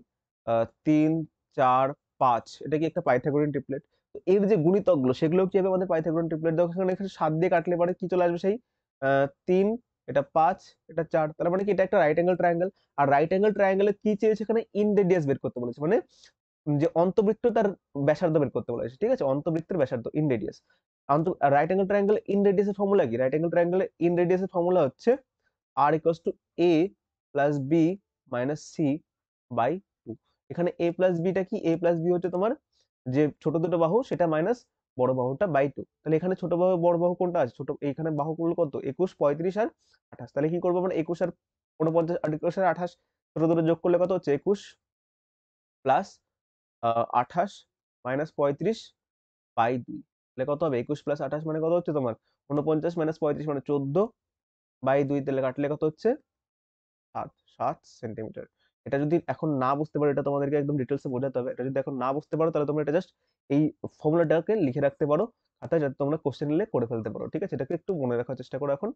Speaker 1: তিন চার পাঁচ এটা কি একটা পাইথাগোরান ট্রিপলেট তো এর যে গুণিতকগুলো সেগুলো কি হবে আমাদের পাইথাগোরান ট্রিপলেট দেখো এখানে এখানে দিয়ে কাটলে পরে কি চলে আসবে সেই তিন এটা পাঁচ এটা চার তার মানে কি এটা একটা রাইট অ্যাঙ্গেল ট্রায়াঙ্গেল আর রাইট অ্যাঙ্গেল ট্রায়াঙ্গেলে কি চেয়েছে এখানে ইনরেডিয়াস বের করতে বলেছে মানে যে অন্তবৃত্ত তার ব্যাসার্ধ বের করতে বলেছে ঠিক আছে অন্তবৃত্তের ব্যাসার্ধ in radius right angle triangle in রেডিয়াসের ফর্মুলা কি রাইট অ্যাঙ্গেল ট্রায়াঙ্গেলের ইন রেডিয়াসের ফর্মুলা হচ্ছে R equals to A plus B minus C by two এখানে এ প্লাস বিটা কি এ প্লাস বি হচ্ছে তোমার যে ছোট দুটো বাহু সেটা মাইনাস বড় বাহুটা বাই টু তাহলে এখানে ছোট বাহু বড় বাহু কোনটা আছে ছোট এখানে বাহুগুলো কত একুশ পঁয়ত্রিশ আর আঠাশ তাহলে কি করবো মানে একুশ আর উনপঞ্চাশ একুশ আর আঠাশ ছোট দুটো যোগ করলে কত হচ্ছে একুশ প্লাস আঠাশ মাইনাস পঁয়ত্রিশ বাই দুই তাহলে কত হবে একুশ প্লাস আঠাশ মানে কত হচ্ছে তোমার উনপঞ্চাশ মাইনাস পঁয়ত্রিশ মানে চোদ্দ বাই দুই তাহলে কাটলে কত হচ্ছে সাত সাত সেন্টিমিটার এটা যদি এখন না বুঝতে পারো এটা তোমাদেরকে একদম ডিটেলসে বোঝাতে হবে এটা যদি এখন না বুঝতে পারো তাহলে তোমরা এটা জাস্ট এই ফর্মুলাটাকে লিখে রাখতে পারো খাতায় যাতে তোমরা কোশ্চেন নিলে করে ফেলতে পারো ঠিক আছে এটাকে একটু মনে রাখার চেষ্টা করো এখন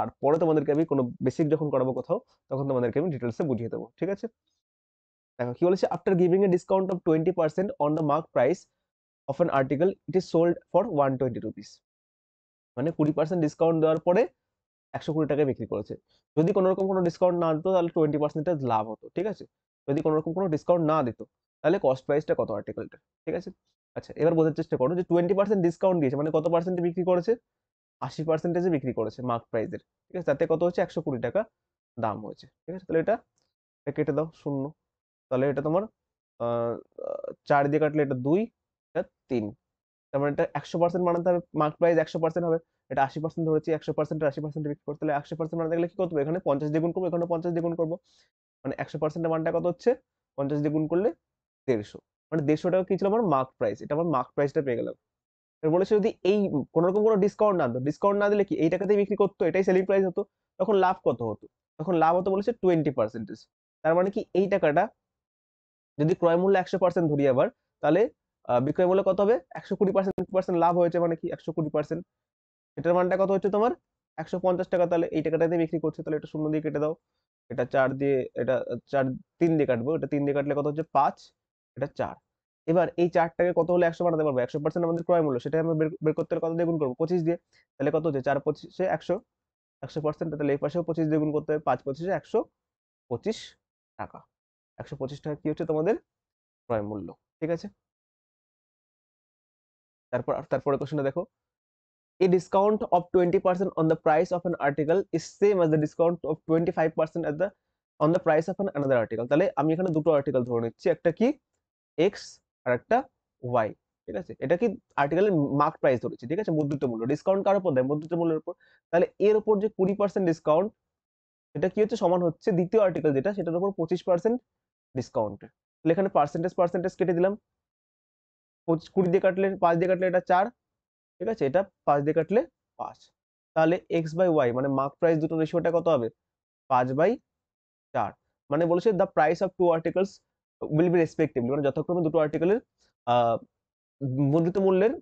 Speaker 1: আর পরে তোমাদেরকে আমি কোনো বেসিক যখন করাবো কোথাও তখন তোমাদেরকে আমি ডিটেলসে বুঝিয়ে দেবো ঠিক আছে দেখো কি বলেছে after giving a discount of twenty percent on the mark price of an article it is sold for one twenty rupees মানে কুড়ি পার্সেন্ট ডিসকাউন্ট দেওয়ার পরে একশো কুড়ি টাকায় বিক্রি করেছে যদি কোনো রকম কোনো ডিসকাউন্ট না দিত তাহলে টোয়েন্টি পার্সেন্টেজ লাভ হতো ঠিক আছে যদি কোনো রকম কোনো ডিসকাউন্ট না দিত তাহলে কস্ট প্রাইসটা কত আর্টিকেলটা ঠিক আছে আচ্ছা এবার বোঝার চেষ্টা করো যে টোয়েন্টি পার্সেন্ট ডিসকাউন্ট দিয়েছে মানে কত পার্সেন্টে বিক্রি করেছে আশি পার্সেন্টেজে বিক্রি করেছে মার্ক প্রাইসের ঠিক আছে তাতে কত হচ্ছে একশো কুড়ি টাকা দাম হয়েছে ঠিক আছে তাহলে এটা কেটে দাও শূন্য তাহলে এটা তোমার চার দিয়ে কাটলে এটা দুই এটা তিন তার মানে এটা একশো পার্সেন্ট বানাতে হবে মার্ক প্রাইস একশো পার্সেন্ট হবে এটা আশি পার্সেন্ট ধরেছি একশো পার্সেন্ট আশি পার্সেন্ট বিক্রি করতে হলে একশো পার্সেন্ট বানাতে গেলে কি করতে এখানে পঞ্চাশ দ্বিগুণ করবো এখানে পঞ্চাশ দ্বিগুণ করবো মানে একশো পার্সেন্টের মানটা কত হচ্ছে পঞ্চাশ দ্বিগুণ করলে দেড়শো মানে দেড়শো টাকা কি ছিল আমার মার্ক প্রাইস এটা আমার মার্ক প্রাইসটা পেয়ে গেলাম এবার বলেছে যদি এই কোনোরকম কোনো ডিসকাউন্ট না দিত ডিসকাউন্ট না দিলে কি এই টাকাতেই বিক্রি করতো এটাই সেলিং প্রাইস হতো তখন লাভ কত হতো তখন লাভ হতো বলেছে টোয়েন্টি পার্সেন্টেজ তার মানে কি এই টাকাটা যদি ক্রয় মূল্য একশো পার্সেন্ট ধরি আবার তাহলে বিক্রয় মূল্য কত হবে একশো কুড়ি পার্সেন্ট পার্সেন্ট লাভ হয়েছে মানে কি একশো কুড়ি পার্সেন্ট এটার মানটা কত হচ্ছে তোমার একশো পঞ্চাশ টাকা তাহলে এই টাকাটা দিয়ে বিক্রি করছে তাহলে এটা শূন্য দিয়ে কেটে দাও এটা চার দিয়ে এটা চার তিন দিয়ে কাটবো এটা তিন দিয়ে কাটলে কত হচ্ছে পাঁচ এটা চার এবার এই চারটাকে কত হলে একশো বানাতে পারবো একশো পার্সেন্ট আমাদের ক্রয় মূল্য সেটা আমরা বের করতে কত দিয়ে গুণ করবো পঁচিশ দিয়ে তাহলে কত হচ্ছে চার পঁচিশে একশো একশো পার্সেন্ট তাহলে এই পাশেও পঁচিশ দিয়ে গুণ করতে হবে পাঁচ পঁচিশে একশো পঁচিশ টাকা একশো টাকা কি হচ্ছে তোমাদের ক্রয় মূল্য ঠিক আছে তারপর তারপরে কোশ্চেনটা দেখো 20% 25% তাহলে আমি এখানে দুটো আর্টিকেল ধরে নিচ্ছি একটা কি x আর একটা y ঠিক আছে এটা কি আর্টিকেলের মার্ক প্রাইস ধরেছি ঠিক আছে মুদ্রিত মূল্য ডিসকাউন্ট কার উপর দেয় মুদ্রিত মূল্যের উপর তাহলে এর উপর যে পার্সেন্ট ডিসকাউন্ট এটা কি হচ্ছে সমান হচ্ছে দ্বিতীয় আর্টিকেল যেটা সেটার উপর পার্সেন্ট ডিসকাউন্ট তাহলে এখানে পার্সেন্টেজ পার্সেন্টেজ কেটে দিলাম পঁচিশ কুড়ি দিয়ে কাটলে পাঁচ দিয়ে কাটলে এটা চার ঠিক আছে এটা পাঁচ দিয়ে কাটলে পাঁচ তাহলে এক্স বাই ওয়াই মানে মার্ক প্রাইস দুটো রেশিওটা কত হবে পাঁচ বাই চার মানে বলেছে the price of two articles will be respectively মানে যথাক্রমে দুটো আর্টিকেলের মুদ্রিত মূল্যের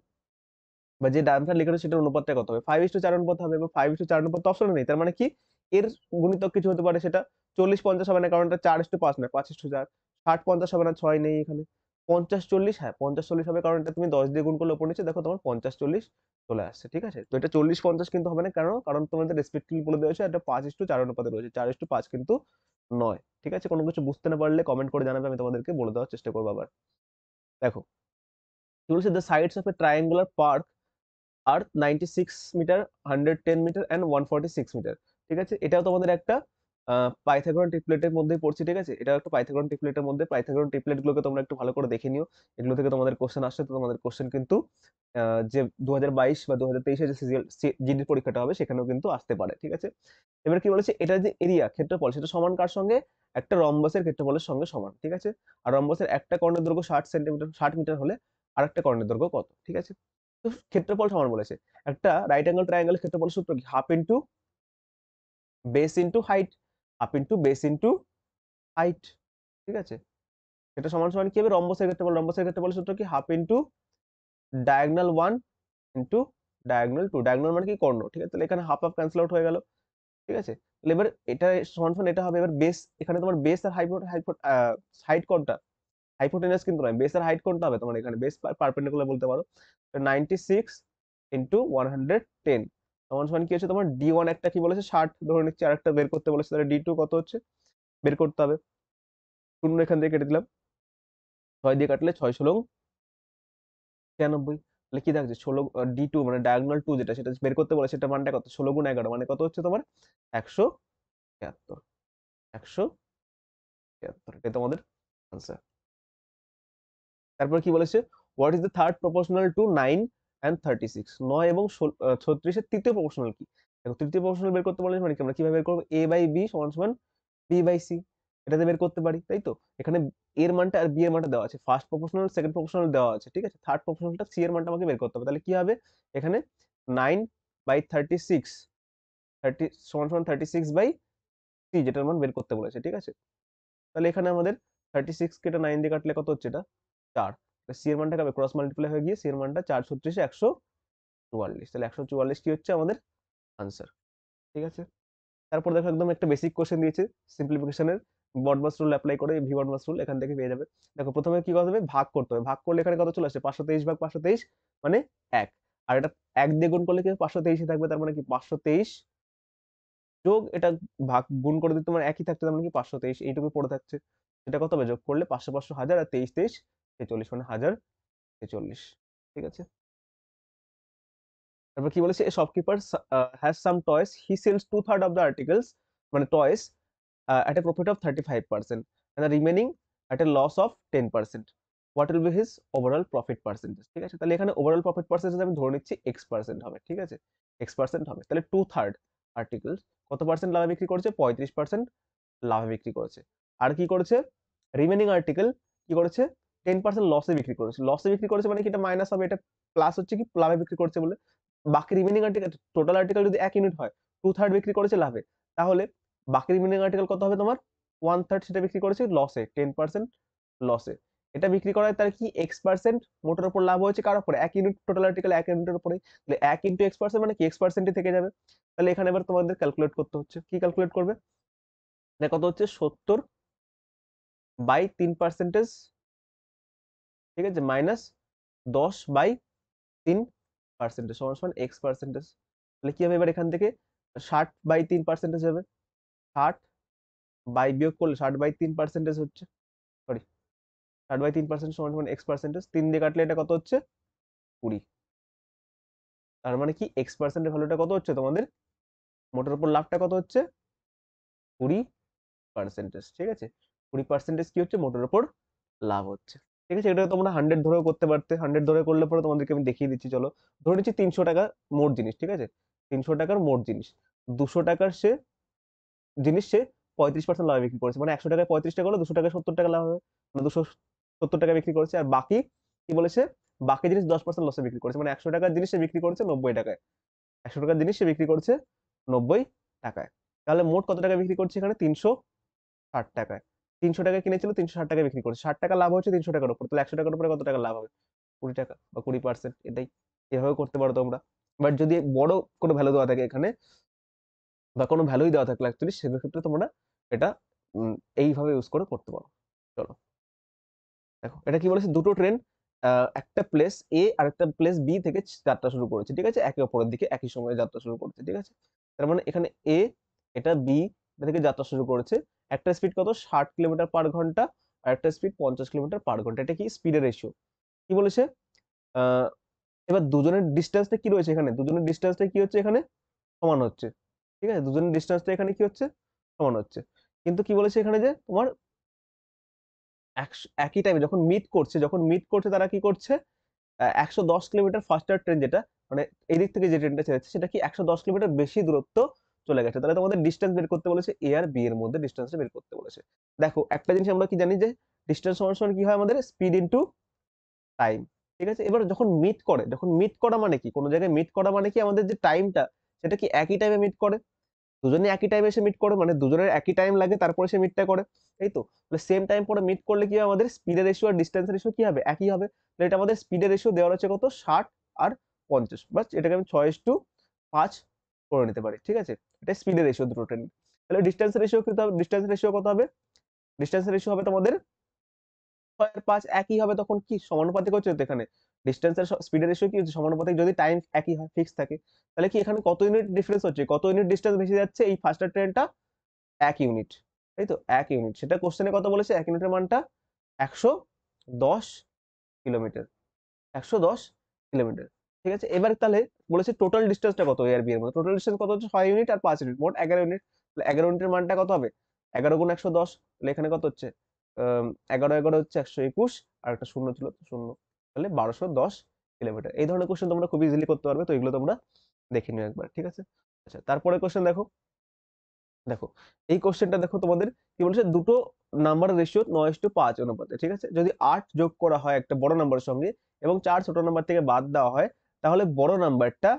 Speaker 1: বা যে দামটা লেখা সেটার অনুপাতটা কত হবে ফাইভ ইস টু চার অনুপাত হবে এবং ফাইভ ইস টু চার অনুপাত অপশন নেই তার মানে কি এর গুণিতক কিছু হতে পারে সেটা চল্লিশ পঞ্চাশ হবে না কারণ এটা চার টু পাঁচ না পাঁচ টু চার ষাট পঞ্চাশ হবে না ছয় নেই এখানে পঞ্চাশ চল্লিশ হ্যাঁ পঞ্চাশ চল্লিশ হবে কারণ এটা তুমি দশ দিয়ে গুণ করলে ওপর নিচে দেখো তোমার পঞ্চাশ চল্লিশ চলে আসছে ঠিক আছে তো এটা চল্লিশ পঞ্চাশ কিন্তু হবে না কেন কারণ তোমাদের রেসপেক্টিভলি বলে দেওয়া হয়েছে এটা পাঁচ ইস্টু চার অনুপাতে রয়েছে চার ইস্টু পাঁচ কিন্তু নয় ঠিক আছে কোনো কিছু বুঝতে না পারলে কমেন্ট করে জানাবে আমি তোমাদেরকে বলে দেওয়ার চেষ্টা করবো আবার দেখো বলছে the sides of a triangular park are ninety six metre hundred ten metre and one forty six metre ঠিক আছে এটাও তোমাদের একটা পাইথাগোরান টিপলেটের মধ্যে পড়ছি ঠিক আছে এটা একটা পাইথাগোরান টিপলেটের মধ্যে পাইথাগোরান টেমপ্লেটগুলোকে তোমরা একটু ভালো করে দেখে নিও এগুলো থেকে তোমাদের কোশ্চেন আসছে তো তোমাদের কোশ্চেন কিন্তু যে দু বা দু হাজার তেইশে যে পরীক্ষাটা হবে সেখানেও কিন্তু আসতে পারে ঠিক আছে এবার কি বলেছে এটা যে এরিয়া ক্ষেত্রফল সেটা সমান কার সঙ্গে একটা রম্বাসের ক্ষেত্রফলের সঙ্গে সমান ঠিক আছে আর রম্বাসের একটা কর্ণের দৈর্ঘ্য ষাট সেন্টিমিটার ষাট মিটার হলে আর একটা কর্ণের দৈর্ঘ্য কত ঠিক আছে তো ক্ষেত্রফল সমান বলেছে একটা রাইট অ্যাঙ্গেল ট্রাইঙ্গেল ক্ষেত্রফল সূত্র কি half into base into height up into base into height ঠিক আছে এটা সমান সমান কি হবে রম্বসের ক্ষেত্রে বলে রম্বসের ক্ষেত্রে বলে সূত্র কি half into diagonal one into diagonal two diagonal মানে কি কর্ণ ঠিক আছে তাহলে এখানে হাফ হাফ ক্যান্সেল আউট হয়ে গেল ঠিক আছে তাহলে এবার এটা সমান সমান এটা হবে এবার বেস এখানে তোমার বেস আর হাইপোট হাইপোট হাইট কোনটা হাইপোটেনাস কিন্তু নয় বেস আর হাইট কোনটা হবে তোমার এখানে বেস পারপেন্ডিকুলার বলতে পারো ninety six into one hundred ten সমান সমান কি হচ্ছে তোমার ডি ওয়ান একটা কি বলেছে ষাট ধরে নিচ্ছে আর একটা বের করতে বলেছে তাহলে ডি টু কত হচ্ছে বের করতে হবে শূন্য এখান থেকে কেটে দিলাম ছয় দিয়ে কাটলে ছয় ষোলো ছিয়ানব্বই তাহলে কি থাকছে ষোলো ডি টু মানে ডায়াগনাল টু যেটা সেটা বের করতে বলে সেটা মানটা কত ষোলো গুণ এগারো মানে কত হচ্ছে তোমার একশো তিয়াত্তর একশো তিয়াত্তর এটা তোমাদের আনসার তারপর কি বলেছে what is the third proportional to nine and thirty six নয় এবং ছত্রিশের তৃতীয় প্রপোর্শনাল কি দেখো তৃতীয় প্রপোর্শনাল বের করতে পারলে মানে কি আমরা কিভাবে বের করবো এ বাই বি সমান সমান বি বাই সি এটাতে বের করতে পারি তাই তো এখানে এর মানটা আর বি এর মানটা দেওয়া আছে ফার্স্ট প্রপোর্শনাল সেকেন্ড প্রপোর্শনাল দেওয়া আছে ঠিক আছে থার্ড প্রপোর্শনালটা সি এর মানটা আমাকে বের করতে হবে তাহলে কি হবে এখানে nine by thirty six thirty সমান সমান থার্টি সিক্স বাই সি যেটার মান বের করতে বলেছে ঠিক আছে তাহলে এখানে আমাদের থার্টি সিক্স কেটা নাইন দিয়ে কাটলে কত হচ্ছে এটা চার সি এর মানটা হবে ক্রস মাল্টিপ্লাই হয়ে গিয়ে সি এর মানটা চার ছত্রিশে একশো চুয়াল্লিশ তাহলে একশো চুয়াল্লিশ কি হচ্ছে আমাদের আনসার ঠিক আছে তারপর দেখো একদম একটা বেসিক কোশ্চেন দিয়েছে সিম্পলিফিকেশনের বডমাস রুল অ্যাপ্লাই করে ভি বডমাস রুল এখান থেকে পেয়ে যাবে দেখো প্রথমে কি করতে হবে ভাগ করতে হবে ভাগ করলে এখানে কত চলে আসে পাঁচশো তেইশ ভাগ পাঁচশো তেইশ মানে এক আর এটা এক দিয়ে গুণ করলে কি পাঁচশো তেইশে থাকবে তার মানে কি পাঁচশো তেইশ যোগ এটা ভাগ গুণ করে দিতে তোমার একই থাকছে তার মানে কি পাঁচশো তেইশ এইটুকু পড়ে থাকছে এটা কত হবে যোগ করলে পাঁচশো পাঁচশো হাজার আর তেইশ তেইশ ছেচল্লিশ মানে হাজার ছেচল্লিশ ঠিক আছে তারপর কি বলেছে shopkeeper has some toys he sells two third of the articles মানে toys at a profit of thirty five percent and the remaining at a loss of ten percent what will be his overall profit percentage ঠিক আছে তাহলে এখানে ওভারঅল প্রফিট পার্সেন্টেজ আমি ধরে নিচ্ছি এক্স পার্সেন্ট হবে ঠিক আছে এক্স পার্সেন্ট হবে তাহলে টু থার্ড আর্টিকেলস কত পার্সেন্ট লাভে বিক্রি করেছে পঁয়ত্রিশ পার্সেন্ট লাভে বিক্রি করেছে আর কি করেছে রিমেনিং আর্টিকেল কি করেছে টেন পার্সেন্ট লসে বিক্রি করেছে লসে বিক্রি করেছে মানে কি এটা মাইনাস হবে এটা প্লাস হচ্ছে কি লাভে বিক্রি করছে বলে বাকি রিমেনিং আর্টিকেল টোটাল আর্টিকেল যদি এক ইউনিট হয় টু থার্ড বিক্রি করেছে লাভে তাহলে বাকি রিমেনিং আর্টিকেল কত হবে তোমার ওয়ান থার্ড সেটা বিক্রি করেছে লসে টেন পার্সেন্ট লসে এটা বিক্রি করায় তার কি এক্স পার্সেন্ট মোটর উপর লাভ হয়েছে কার উপরে এক ইউনিট টোটাল আর্টিকেল এক ইউনিটের উপরে তাহলে এক ইন্টু এক্স পার্সেন্ট মানে কি এক্স পার্সেন্টই থেকে যাবে তাহলে এখানে এবার তোমাদের ক্যালকুলেট করতে হচ্ছে কি ক্যালকুলেট করবে কত হচ্ছে সত্তর বাই তিন পার্সেন্টেজ ঠিক আছে মাইনাস দশ বাই তিন পার্সেন্টেজ সমান সমান এক্স পার্সেন্টেজ তাহলে কী হবে এবার এখান থেকে ষাট বাই তিন পার্সেন্টেজ হবে ষাট বাই বিয়োগ করলে ষাট বাই তিন পার্সেন্টেজ হচ্ছে সরি ষাট বাই তিন পার্সেন্ট সমান সমান এক্স পার্সেন্টেজ তিন দিয়ে কাটলে এটা কত হচ্ছে কুড়ি তার মানে কি এক্স পার্সেন্টের ভ্যালুটা কত হচ্ছে তোমাদের মোটার উপর লাভটা কত হচ্ছে কুড়ি পার্সেন্টেজ ঠিক আছে কুড়ি পার্সেন্টেজ কি হচ্ছে মোটার উপর লাভ হচ্ছে ঠিক আছে এটা তোমরা হান্ড্রেড ধরেও করতে পারতে হান্ড্রেড ধরে করলে পরে তোমাদেরকে আমি দেখিয়ে দিচ্ছি চলো ধরে নিচ্ছি তিনশো টাকা মোট জিনিস ঠিক আছে তিনশো টাকার মোট জিনিস দুশো টাকার সে জিনিস সে পঁয়ত্রিশ পার্সেন্ট লাভে বিক্রি করেছে মানে একশো টাকায় পঁয়ত্রিশ টাকা হলো দুশো টাকায় সত্তর টাকা লাভ হবে মানে দুশো সত্তর টাকা বিক্রি করেছে আর বাকি কি বলেছে বাকি জিনিস দশ পার্সেন্ট লসে বিক্রি করেছে মানে একশো টাকার জিনিস সে বিক্রি করেছে নব্বই টাকায় একশো টাকার জিনিস সে বিক্রি করছে নব্বই টাকায় তাহলে মোট কত টাকা বিক্রি করছে এখানে তিনশো ষাট টাকায় তিনশো টাকা কিনেছিল তিনশো ষাট টাকা বিক্রি করেছে ষাট টাকা লাভ হচ্ছে তিনশো টাকার উপর তাহলে একশো টাকার উপরে কত টাকা লাভ হবে কুড়ি টাকা বা কুড়ি পার্সেন্ট এটাই এভাবে করতে পারো তোমরা বাট যদি বড় কোনো ভ্যালু দেওয়া থাকে এখানে বা কোনো ভ্যালুই দেওয়া থাকলে অ্যাকচুয়ালি সেক্ষেত্রে তোমরা এটা এইভাবে ইউজ করে করতে পারো চলো দেখো এটা কি বলেছে দুটো ট্রেন একটা প্লেস এ আর একটা প্লেস বি থেকে যাত্রা শুরু করেছে ঠিক আছে একে অপরের দিকে একই সময়ে যাত্রা শুরু করছে ঠিক আছে তার মানে এখানে এ এটা বি থেকে যাত্রা শুরু করেছে একটা স্পিড কত ষাট কিলোমিটার পার ঘন্টা আর একটা স্পিড পঞ্চাশ কিলোমিটার পার ঘন্টা এটা কি স্পিডের রেশিও কি বলেছে এবার দুজনের ডিস্টেন্সটা কি রয়েছে এখানে দুজনের ডিস্টেন্সটা কি হচ্ছে এখানে সমান হচ্ছে ঠিক আছে দুজনের ডিস্টেন্সটা এখানে কি হচ্ছে সমান হচ্ছে কিন্তু কি বলেছে এখানে যে তোমার একই টাইমে যখন মিট করছে যখন মিট করছে তারা কি করছে একশো দশ কিলোমিটার ফাস্টার ট্রেন যেটা মানে এদিক থেকে যে ট্রেনটা ছেড়েছে সেটা কি একশো দশ কিলোমিটার বেশি দূরত্ব চলে গেছে তাহলে তোমাদের ডিস্টেন্স বের করতে বলেছে এ আর বি এর মধ্যে ডিস্টেন্সটা বের করতে বলেছে দেখো একটা জিনিস আমরা কি জানি যে ডিস্টেন্স সমান সমান কি হয় আমাদের স্পিড ইনটু টাইম ঠিক আছে এবার যখন মিট করে যখন মিট করা মানে কি কোনো জায়গায় মিট করা মানে কি আমাদের যে টাইমটা সেটা কি একই টাইমে মিট করে দুজনে একই টাইমে এসে মিট করে মানে দুজনের একই টাইম লাগে তারপরে সে মিটটা করে এই তো তাহলে সেম টাইম পরে মিট করলে কি হবে আমাদের স্পিডের রেশিও আর ডিস্টেন্সের রেশিও কি হবে একই হবে তাহলে এটা আমাদের স্পিডের রেশিও দেওয়া রয়েছে কত ষাট আর পঞ্চাশ বাস এটাকে আমি ছয় টু পাঁচ করে নিতে পারি ঠিক আছে এটা স্পিডের রেশিও দুটো ট্রেন তাহলে ডিস্টেন্স রেশিও কত হবে ডিস্টেন্স রেশিও কত হবে ডিস্টেন্স রেশিও হবে তোমাদের ছয়ের পাঁচ একই হবে তখন কি সমানুপাতিক হচ্ছে তো এখানে ডিস্টেন্সের স্পিডের রেশিও কি হচ্ছে সমানুপাতিক যদি টাইম একই হয় ফিক্স থাকে তাহলে কি এখানে কত ইউনিট ডিফারেন্স হচ্ছে কত ইউনিট ডিস্টেন্স বেশি যাচ্ছে এই ফার্স্টার ট্রেনটা এক ইউনিট তাই তো এক ইউনিট সেটা কোশ্চেনে কত বলেছে এক ইউনিটের মানটা একশো দশ কিলোমিটার একশো দশ কিলোমিটার ঠিক আছে এবার তাহলে বলেছে টোটাল ডিস্টেন্সটা কত এ আর মধ্যে টোটাল ডিস্টেন্স কত হচ্ছে ছয় ইউনিট আর পাঁচ ইউনিট মোট এগারো ইউনিট এগারো ইউনিটের মানটা কত হবে এগারো গুণ একশো দশ তাহলে এখানে কত হচ্ছে এগারো এগারো হচ্ছে একশো একুশ আর একটা শূন্য ছিল শূন্য তাহলে বারোশো দশ কিলোমিটার এই ধরনের কোশ্চেন তোমরা খুব ইজিলি করতে পারবে তো এগুলো তোমরা দেখে নিও একবার ঠিক আছে আচ্ছা তারপরে কোয়েশ্চেন দেখো দেখো এই কোয়েশ্চেনটা দেখো তোমাদের কি বলছে দুটো নাম্বার রেশিও নয় টু পাঁচ অনুপাতে ঠিক আছে যদি আট যোগ করা হয় একটা বড় নাম্বারের সঙ্গে এবং চার ছোট নাম্বার থেকে বাদ দেওয়া হয় তাহলে বড় নাম্বারটা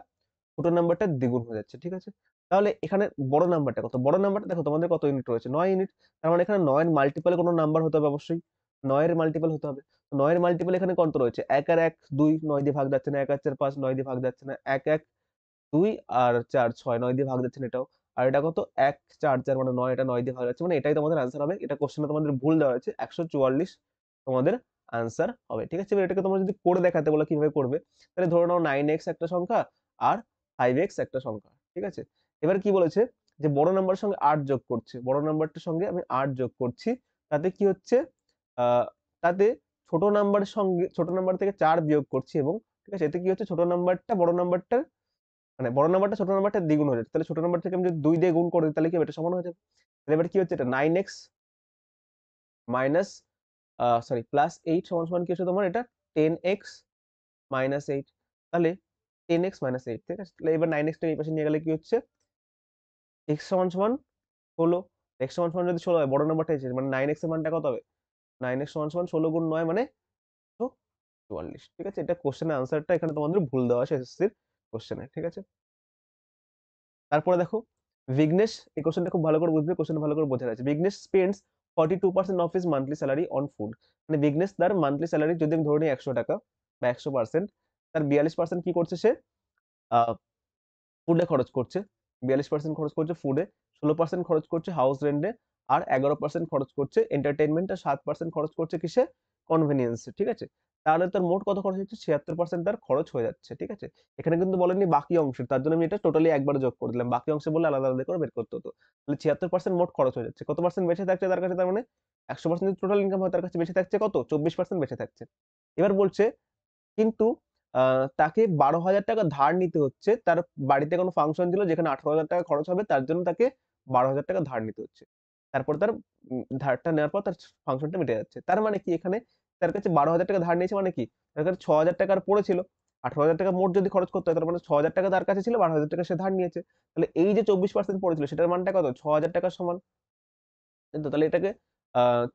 Speaker 1: ছোট নাম্বারটা দ্বিগুণ হয়ে যাচ্ছে ঠিক আছে তাহলে এখানে বড় নাম্বারটা কত বড় নাম্বারটা দেখো তোমাদের কত ইউনিট রয়েছে নয় ইউনিট তার মানে এখানে নয়ের মাল্টিপাল কোনো নাম্বার হতে হবে অবশ্যই নয়ের মাল্টিপাল হতে হবে নয়ের মাল্টিপাল এখানে কত রয়েছে এক আর এক দুই নয় দিয়ে ভাগ যাচ্ছে না এক আর চার পাঁচ নয় দিয়ে ভাগ যাচ্ছে না এক এক দুই আর চার ছয় নয় দিয়ে ভাগ যাচ্ছে না এটাও আর এটা কত এক চার চার মানে নয় এটা নয় দিয়ে ভাগ যাচ্ছে মানে এটাই তোমাদের আনসার হবে এটা কোশ্চেনে তোমাদের ভুল দেওয়া হয়েছে একশো চুয়াল্লিশ তোমাদের আনসার হবে ঠিক আছে এবার এটাকে তোমরা যদি করে দেখাতে বলো কিভাবে করবে তাহলে ধরে নাও নাইন এক্স একটা সংখ্যা আর ফাইভ এক্স একটা সংখ্যা ঠিক আছে এবার কি বলেছে যে বড় নাম্বারের সঙ্গে আট যোগ করছে বড় নাম্বারটার সঙ্গে আমি আট যোগ করছি তাতে কি হচ্ছে তাতে ছোট নাম্বারের সঙ্গে ছোট নাম্বার থেকে চার বিয়োগ করছি এবং ঠিক আছে এতে কি হচ্ছে ছোট নাম্বারটা বড় নাম্বারটার মানে বড় নাম্বারটা ছোট নাম্বারটা দ্বিগুণ হয়ে যাচ্ছে তাহলে ছোট নাম্বার থেকে আমি যদি দুই দিয়ে গুণ করে দিই তাহলে কি এটা সমান হয়ে যাবে তাহলে এবার কি হচ্ছে এটা nine x minus sorry plus eight সমান সমান কি হচ্ছে তোমার এটা টেন এক্স মাইনাস এইট তাহলে টেন এক্স মাইনাস এইট ঠিক আছে তাহলে এবার নাইন এক্সটা এই পাশে নিয়ে গেলে কি হচ্ছে এক্স সমান সমান ষোলো এক্স সমান সমান যদি ষোলো হয় বড় নাম্বারটা এসেছে মানে নাইন এক্সের মানটা কত হবে নাইন এক্স সমান সমান ষোলো গুণ নয় মানে চুয়াল্লিশ ঠিক আছে এটা কোশ্চেনের আনসারটা এখানে তোমাদের ভুল দেওয়া আছে এসএসসির কোশ্চেনে ঠিক আছে তারপরে দেখো বিঘ্নেশ এই কোশ্চেনটা খুব ভালো করে বুঝবে কোশ্চেন ভালো করে বোঝা যাচ্ছে Vignesh spends forty two percent of his monthly salary on food মানে বিগনেস তার মান্থলি স্যালারি যদি আমি ধরে নিই একশো টাকা বা একশো পার্সেন্ট তার বিয়াল্লিশ পার্সেন্ট কী করছে সে ফুডে খরচ করছে বিয়াল্লিশ পার্সেন্ট খরচ করছে ফুডে ষোলো পার্সেন্ট খরচ করছে হাউস রেন্টে আর এগারো পার্সেন্ট খরচ করছে এন্টারটেনমেন্ট আর সাত পার্সেন্ট খরচ করছে কিসে কনভেনিয়েন্সে ঠিক আছে তাহলে তোর মোট কত খরচ হচ্ছে ছিয়াত্তর পার্সেন্ট তার খরচ হয়ে যাচ্ছে ঠিক আছে এখানে কিন্তু বলেনি বাকি অংশের তার জন্য আমি এটা টোটালি একবার যোগ করে দিলাম বাকি অংশে বলে আলাদা আলাদা করে বের করতে হতো তাহলে ছিয়াত্তর পার্সেন্ট মোট খরচ হয়ে যাচ্ছে কত পার্সেন্ট বেঁচে থাকছে তার কাছে তার মানে একশো পার্সেন্ট টোটাল ইনকাম হয় তার কাছে বেঁচে থাকছে কত চব্বিশ পার্সেন্ট বেঁচে থাকছে এবার বলছে কিন্তু তাকে বারো হাজার টাকা ধার নিতে হচ্ছে তার বাড়িতে কোনো ফাংশন ছিল যেখানে আঠারো হাজার টাকা খরচ হবে তার জন্য তাকে বারো হাজার টাকা ধার নিতে হচ্ছে তারপর তার ধারটা নেওয়ার পর তার ফাংশনটা মিটে যাচ্ছে তার মানে কি এখানে তার কাছে বারো হাজার টাকা ধার নিয়েছে মানে কি তার কাছে ছ হাজার টাকার পড়েছিল আঠারো হাজার টাকা মোট যদি খরচ করতে হয় তার মানে ছ হাজার টাকা তার কাছে ছিল বারো হাজার টাকা সে ধার নিয়েছে তাহলে এই যে চব্বিশ পার্সেন্ট পড়েছিল সেটার মানটা কত ছ হাজার টাকার সমান তাহলে এটাকে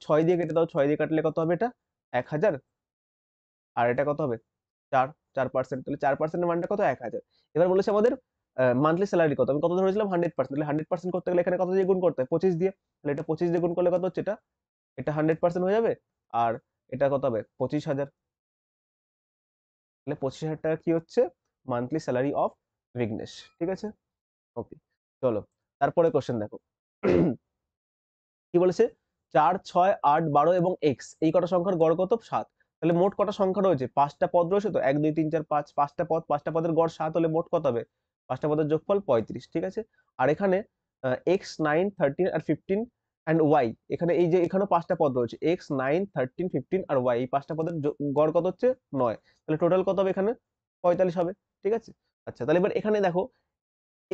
Speaker 1: ছয় দিয়ে কেটে দাও ছয় দিয়ে কাটলে কত হবে এটা এক হাজার আর এটা কত হবে চার চার পার্সেন্ট তাহলে চার পার্সেন্টের মানটা কত এক হাজার এবার বলেছে আমাদের মান্থলি স্যালারি কত আমি কত ধরেছিলাম হান্ড্রেড পার্সেন্ট তাহলে হান্ড্রেড পার্সেন্ট করতে গেলে এখানে কত দিয়ে গুণ করতে হয় পঁচিশ দিয়ে তাহলে এটা পঁচিশ দিয়ে গুণ করলে কত হচ্ছে এটা এটা হান্ড্রেড পার্সেন্ট হয়ে যাবে আর এটা কত হবে পঁচিশ হাজার তাহলে পঁচিশ হাজার টাকা কি হচ্ছে মান্থলি স্যালারি অফ ভিগনেশ ঠিক আছে ওকে চলো তারপরে কোশ্চেন দেখো (clears throat) কি বলেছে চার ছয় আট বারো এবং এক্স এই কটা সংখ্যার গড় কত সাত তাহলে মোট কটা সংখ্যা রয়েছে পাঁচটা পদ রয়েছে তো এক দুই তিন চার পাঁচ পাঁচটা পদ পাঁচটা পদের গড় সাত হলে মোট কত হবে পাঁচটা পদের যোগফল পঁয়ত্রিশ ঠিক আছে আর এখানে এক্স নাইন থার্টিন আর ফিফটিন অ্যান্ড ওয়াই এখানে এই যে এখানে পাঁচটা পদ রয়েছে এক্স নাইন থার্টিন ফিফটিন আর ওয়াই এই পাঁচটা পদের গড় কত হচ্ছে নয় তাহলে টোটাল কত হবে এখানে পঁয়তাল্লিশ হবে ঠিক আছে আচ্ছা তাহলে এবার এখানে দেখো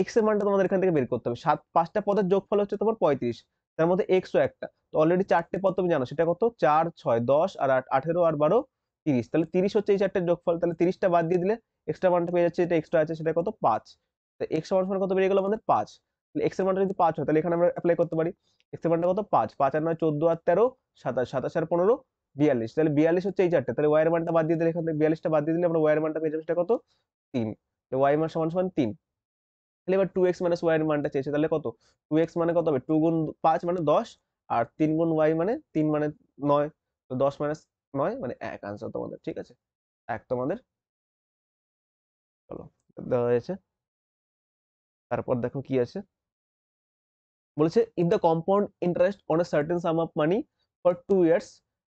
Speaker 1: এক্স এর মানটা তোমাদের এখান থেকে বের করতে হবে সাত পাঁচটা পদের যোগফল হচ্ছে তোমার পঁয়ত্রিশ তার মধ্যে এক্সও একটা তো অলরেডি চারটে পদ তুমি জানো সেটা কত চার ছয় দশ আর আট আঠেরো আর বারো তিরিশ তাহলে তিরিশ হচ্ছে এই চারটে যোগফল তাহলে তিরিশটা বাদ দিয়ে দিলে এক্সট্রা মানটা পেয়ে যাচ্ছে এটা এক্সট্রা আছে সেটা কত পাঁচ তো এক্স সমান কত বেরিয়ে গেলো আমাদের পাঁচ এক্সের মানটা যদি পাঁচ হয় তাহলে এখানে আমরা অ্যাপ্লাই করতে পারি এক্সের মানটা কত পাঁচ পাঁচ আর নয় চোদ্দো আর তেরো সাতাশ সাতাশ আর পনেরো বিয়াল্লিশ তাহলে বিয়াল্লিশ হচ্ছে এই চারটে তাহলে ওয়াইয়ের মানটা বাদ দিয়ে দিলে এখানে বিয়াল্লিশটা বাদ দিয়ে দিলে আমরা ওয়াইয়ের মানটা পেয়ে যাবো সেটা কত তিন ওয়াই মান সমান সমান তিন তাহলে এবার টু এক্স মাইনাস ওয়াইয়ের মানটা চেয়েছে তাহলে কত টু এক্স মানে কত হবে টু গুণ পাঁচ মানে দশ আর তিন গুণ ওয়াই মানে তিন মানে নয় তো দশ মাইনাস নয় মানে এক আনসার তোমাদের ঠিক আছে এক তোমাদের চলো দেওয়া হয়েছে তারপর দেখো কি আছে বলেছে if the compound interest on a certain sum of money for two years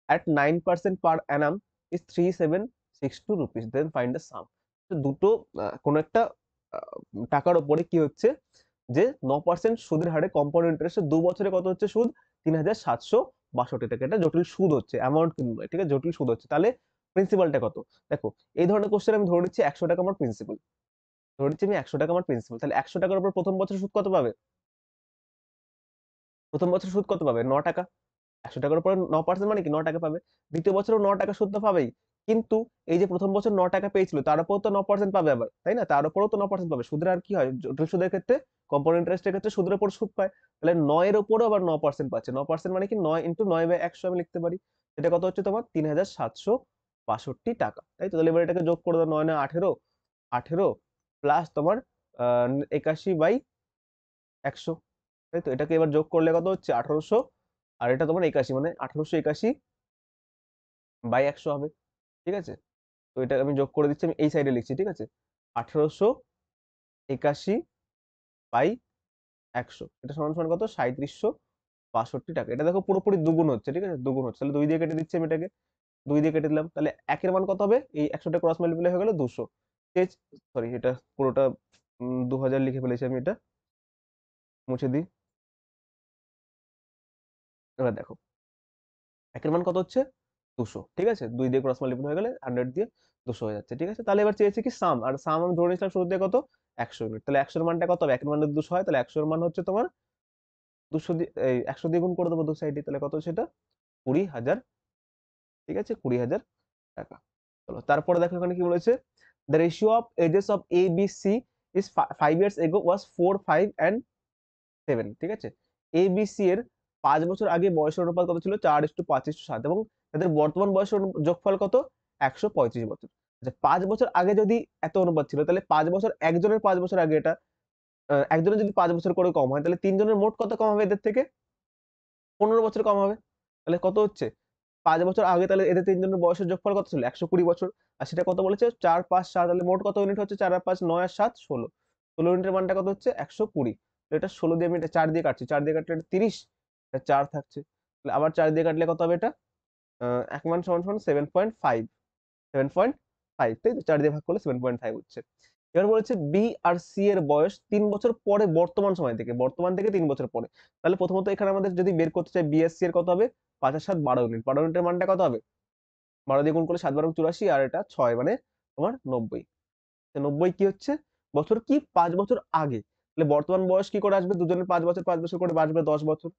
Speaker 1: at nine percent per annum is three seven six two rupees then find the sum দুটো কোনো একটা টাকার ওপরে কি হচ্ছে যে ন পার্সেন্ট সুদের হারে কম্পাউন্ড ইন্টারেস্টে দু বছরে কত হচ্ছে সুদ তিন হাজার সাতশো বাষট্টি টাকা এটা জটিল সুদ হচ্ছে অ্যামাউন্ট কিন্তু ঠিক আছে জটিল সুদ হচ্ছে তাহলে প্রিন্সিপালটা কত দেখো এই ধরনের কোশ্চেন আমি ধরে নিচ্ছি একশো টাকা আমার প্রিন্সিপাল ধরে নিচ্ছি আমি একশো টাকা আমার প্রিন্সিপাল তাহলে একশো টাকার উপর প্রথম বছর সুদ কত পাবে প্রথম বছর সুদ কত পাবে ন টাকা একশো টাকার উপরে ন পার্সেন্ট মানে কি ন টাকা পাবে দ্বিতীয় বছরও ন টাকা সুদ তো পাবেই কিন্তু এই যে প্রথম বছর ন টাকা পেয়েছিল তার উপরও তো ন পার্সেন্ট পাবে আবার তাই না তার উপরও তো ন পার্সেন্ট পাবে সুদের আর কি হয় জটিল সুদের ক্ষেত্রে কম্পাউন্ড ইন্টারেস্টের ক্ষেত্রে সুদের উপর সুদ পায় তাহলে নয়ের উপরও আবার ন পার্সেন্ট পাচ্ছে ন পার্সেন্ট মানে কি নয় ইন্টু নয় বাই একশো আমি লিখতে পারি এটা কত হচ্ছে তোমার তিন হাজার সাতশো বাষট্টি টাকা তাই তো তাহলে এবার এটাকে যোগ করে দাও নয় না আঠেরো আঠেরো প্লাস তোমার একাশি বাই একশো তাই তো এটাকে এবার যোগ করলে কত হচ্ছে আঠারোশো আর এটা তোমার একাশি মানে আঠারোশো একাশি বাই একশো হবে ঠিক আছে তো এটা আমি যোগ করে দিচ্ছি আমি এই সাইডে লিখছি ঠিক আছে আঠারোশো একাশি বাই একশো এটা সমান সমান কত সাঁত্রিশশো বাষট্টি টাকা এটা দেখো পুরোপুরি দুগুণ হচ্ছে ঠিক আছে দুগুণ হচ্ছে তাহলে দুই দিয়ে কেটে দিচ্ছি আমি এটাকে দুই দিয়ে কেটে দিলাম তাহলে একের মান কত হবে এই একশোটা ক্রস মাল্টিপ্লাই হয়ে গেল দুশো সরি এটা পুরোটা দু হাজার লিখে ফেলেছি আমি এটা মুছে দিই এবার দেখো একের মান কত হচ্ছে দুশো ঠিক আছে দুই দিয়ে ক্রস মাল্টিপ্লাই হয়ে গেলে হান্ড্রেড দিয়ে দুশো হয়ে যাচ্ছে ঠিক আছে তাহলে এবার চেয়েছি কি সাম আর সাম আমি ধরে নিয়েছিলাম শুরু দিয়ে কত একশো ইউনিট তাহলে একশোর মানটা কত হবে একের মান দুশো হয় তাহলে একশোর মান হচ্ছে তোমার দুশো দিয়ে এই একশো দিয়ে গুণ করে দেবো দু সাইডে তাহলে কত সেটা কুড়ি হাজার ঠিক আছে কুড়ি হাজার টাকা চলো তারপরে দেখো এখানে কি বলেছে the ratio of ages of A B C is five years ago was four five and seven ঠিক আছে এ বি সি এর পাঁচ বছর আগে বয়সের অনুপাত কত ছিল চার ইস্টু পাঁচ ইস্টু সাত এবং তাদের বর্তমান বয়সের যোগফল কত একশো পঁয়ত্রিশ বছর আচ্ছা পাঁচ বছর আগে যদি এত অনুপাত ছিল তাহলে পাঁচ বছর একজনের পাঁচ বছর আগে এটা একজনের যদি পাঁচ বছর করে কম হয় তাহলে তিনজনের মোট কত কম হবে এদের থেকে পনেরো বছর কম হবে তাহলে কত হচ্ছে পাঁচ বছর আগে তাহলে এদের তিনজনের বয়সের যোগফল কত ছিল একশো কুড়ি বছর আর সেটা কত বলেছে চার পাঁচ সাত তাহলে মোট কত ইউনিট হচ্ছে চার আর পাঁচ নয় আর সাত ষোলো ষোলো ইউনিটের মানটা কত হচ্ছে একশো কুড়ি এটা ষোলো দিয়ে আমি এটা চার দিয়ে কাটছি চার দিয়ে কাটলে এটা তিরিশ চার থাকছে তাহলে আবার চার দিয়ে কাটলে কত হবে এটা এক মান সমান সমান seven point five seven point five তাই তো চার দিয়ে ভাগ করলে সেভেন পয়েন্ট ফাইভ হচ্ছে এবার বলেছে বি আর সি এর বয়স তিন বছর পরে বর্তমান সময় থেকে বর্তমান থেকে তিন বছর পরে তাহলে প্রথমত এখানে আমাদের যদি বের করতে চাই বিএসসি এর কত হবে পাঁচ আর সাত বারো ইউনিট বারো ইউনিটের মানটা কত হবে বারো দিয়ে গুণ করলে সাত বারো চুরাশি আর এটা ছয় মানে তোমার নব্বই নব্বই কি হচ্ছে বছর কি পাঁচ বছর আগে তাহলে বর্তমান বয়স কি করে আসবে দুজনের পাঁচ বছর পাঁচ বছর করে বাঁচবে দশ বছর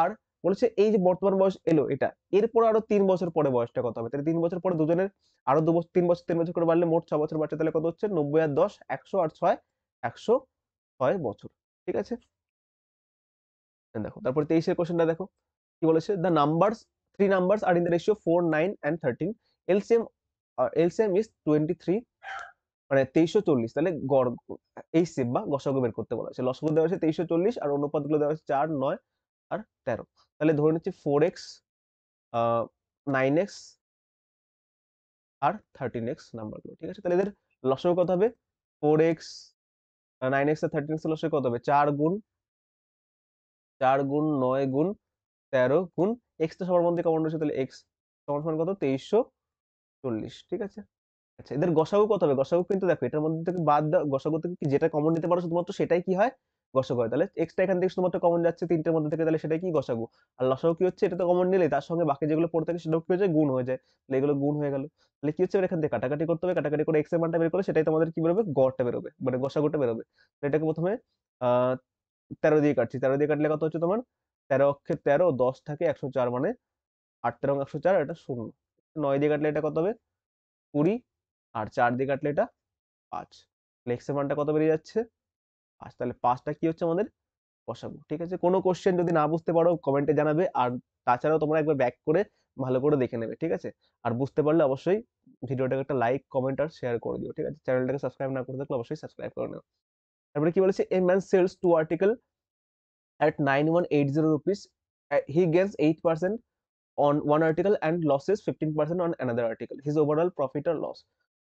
Speaker 1: আর বলেছে এই যে বর্তমান বয়স এলো এটা এরপর আরো তিন বছর পরে বয়সটা কত হবে তাহলে তিন বছর পরে দুজনের আরো দু বছর তিন বছর তিন বছর করে বাড়লে মোট ছ বছর বাড়ছে তাহলে কত হচ্ছে নব্বই আর দশ একশো আর ছয় একশো ছয় বছর ঠিক আছে দেখো তারপরে তেইশের কোশ্চেনটা দেখো কি বলেছে the numbers three numbers are in the ratio four nine and thirteen LCM LCM is twenty three মানে তেইশশো চল্লিশ তাহলে গড় এই সেম বা গসাগু বের করতে বলা হয়েছে লসগ দেওয়া হয়েছে তেইশশো চল্লিশ আর অনুপাতগুলো দেওয়া হয়েছে চার নয় আর তেরো তাহলে ধরে নিচ্ছি ফোর এক্স নাইন এক্স আর থার্টিন এক্স নাম্বারগুলো ঠিক আছে তাহলে এদের লসও কত হবে ফোর এক্স নাইন এক্স আর থার্টিন এক্স লসে কত হবে চার গুণ চার গুণ নয় গুণ তেরো গুণ এক্স তো সবার মধ্যে কমন রয়েছে তাহলে এক্স সমান সমান কত তেইশশো চল্লিশ ঠিক আছে আচ্ছা এদের গসাগু কত হবে গসাগু কিন্তু দেখো এটার মধ্যে থেকে বাদ দাও গসাগু থেকে যেটা কমন নিতে পারো শুধুমাত্র সেটাই কি হয় গসাগু হয় তাহলে এক্সট্রা এখান থেকে শুধুমাত্র কমন যাচ্ছে তিনটের মধ্যে থেকে তাহলে সেটা কি গসাগু আর লসাগু কি হচ্ছে এটা তো কমন নিলে তার সঙ্গে বাকি যেগুলো পড়ে থাকে সেটাও কি হয়ে যায় গুণ হয়ে যায় তাহলে এগুলো গুণ হয়ে গেল তাহলে কি হচ্ছে এখান থেকে কাটাকাটি করতে হবে কাটাকাটি করে এক্স এর মানটা বের করে সেটাই তোমাদের কি বেরোবে গড়টা বেরোবে মানে গসাগুটা বেরোবে এটাকে প্রথমে আহ তেরো দিয়ে কাটছি তেরো দিয়ে কাটলে কত হচ্ছে তোমার তেরো অক্ষে তেরো দশ থাকে একশো চার মানে আট তেরো একশো চার এটা শূন্য নয় দিয়ে কাটলে এটা কত হবে কুড়ি আর চার দিয়ে কাটলে এটা পাঁচ এক্সের মানটা কত বেরিয়ে যাচ্ছে পাঁচ আচ্ছা, তাহলে পাঁচটা কি হচ্ছে আমাদের বসাবো ঠিক আছে কোনো কোশ্চেন যদি না বুঝতে পারো কমেন্টে জানাবে আর তাছাড়াও তোমরা একবার ব্যাক করে ভালো করে দেখে নেবে ঠিক আছে আর বুঝতে পারলে অবশ্যই ভিডিওটাকে একটা লাইক কমেন্ট আর শেয়ার করে দিও ঠিক আছে চ্যানেলটাকে সাবস্ক্রাইব না করে থাকলে অবশ্যই সাবস্ক্রাইব করে নাও তারপরে কি বলেছে a man sells two article at nine one eight zero rupees he gains eight percent one article and losses fifteen percent on another article his overall profit আর লস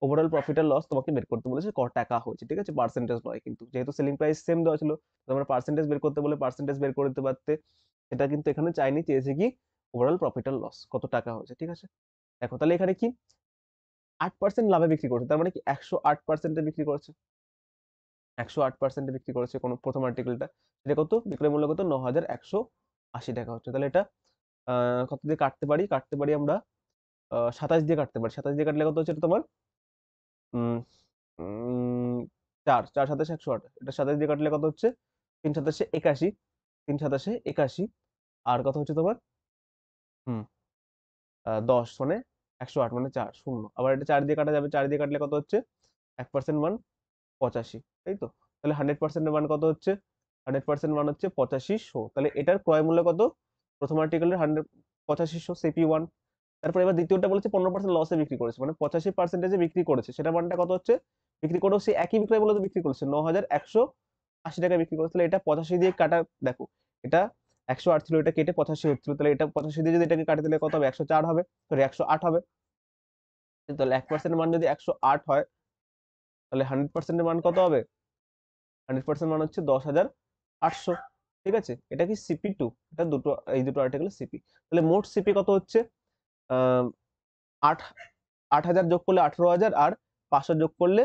Speaker 1: ওভারঅল প্রফিট আর লস তোমাকে বের করতে বলেছে ক টাকা হয়েছে ঠিক আছে পার্সেন্টেজ নয় কিন্তু যেহেতু সেলিং প্রাইস সেম দেওয়া ছিল তোমরা পার্সেন্টেজ বের করতে বলে পার্সেন্টেজ বের করতে পারতে সেটা কিন্তু এখানে চাইনি চেয়েছে কি ওভারঅল প্রফিট আর লস কত টাকা হয়েছে ঠিক আছে দেখো তাহলে এখানে কি আট পার্সেন্ট লাভে বিক্রি করছে তার মানে কি একশো আট পার্সেন্টে বিক্রি করেছে একশো আট পার্সেন্টে বিক্রি করেছে কোনো প্রথম আর্টিকেলটা সেটা কত বিক্রয় মূল্য কত ন হাজার একশো আশি টাকা হচ্ছে তাহলে এটা কত দিয়ে কাটতে পারি কাটতে পারি আমরা সাতাশ দিয়ে কাটতে পারি সাতাশ দিয়ে কাটলে কত হচ্ছে তোমার চার চার সাতাশে একশো আট এটা সাতাশ দিয়ে কাটলে কত হচ্ছে তিন সাতাশে একাশি তিন সাতাশে একাশি আর কত হচ্ছে তোমার হুম দশ মানে একশো আট মানে চার শূন্য আবার এটা চার দিয়ে কাটা যাবে চার দিয়ে কাটলে কত হচ্ছে এক পার্সেন্ট মান পঁচাশি তাই তো তাহলে হান্ড্রেড পার্সেন্টের মান কত হচ্ছে হান্ড্রেড পার্সেন্ট মান হচ্ছে পঁচাশি শো তাহলে এটার ক্রয় মূল্য কত প্রথম আর্টিকেলের হান্ড্রেড পঁচাশি শো সিপি ওয়ান তারপর এবার দ্বিতীয়টা বলেছে পনেরো পার্সেন্ট লসে বিক্রি করেছে মানে পঁচাশি পার্সেন্টেজে বিক্রি করেছে সেটা মানটা কত হচ্ছে বিক্রি করেও সে একই বিক্রয় বলে বিক্রি করেছে ন হাজার একশো আশি টাকা বিক্রি করেছে তাহলে এটা পঁচাশি দিয়ে কাটা দেখো এটা একশো আট ছিল এটা কেটে পঁচাশি হচ্ছিল তাহলে এটা পঁচাশি দিয়ে যদি এটাকে কাটে দিলে কত হবে একশো চার হবে সরি একশো আট হবে তাহলে এক পার্সেন্ট মান যদি একশো আট হয় তাহলে হান্ড্রেড পার্সেন্টের মান কত হবে হান্ড্রেড পার্সেন্ট মান হচ্ছে দশ হাজার আটশো ঠিক আছে এটা কি সিপি টু এটা দুটো এই দুটো আর্টিকেল সিপি তাহলে মোট সিপি কত হচ্ছে আট আট হাজার যোগ করলে আঠেরো হাজার আর পাঁচশো যোগ করলে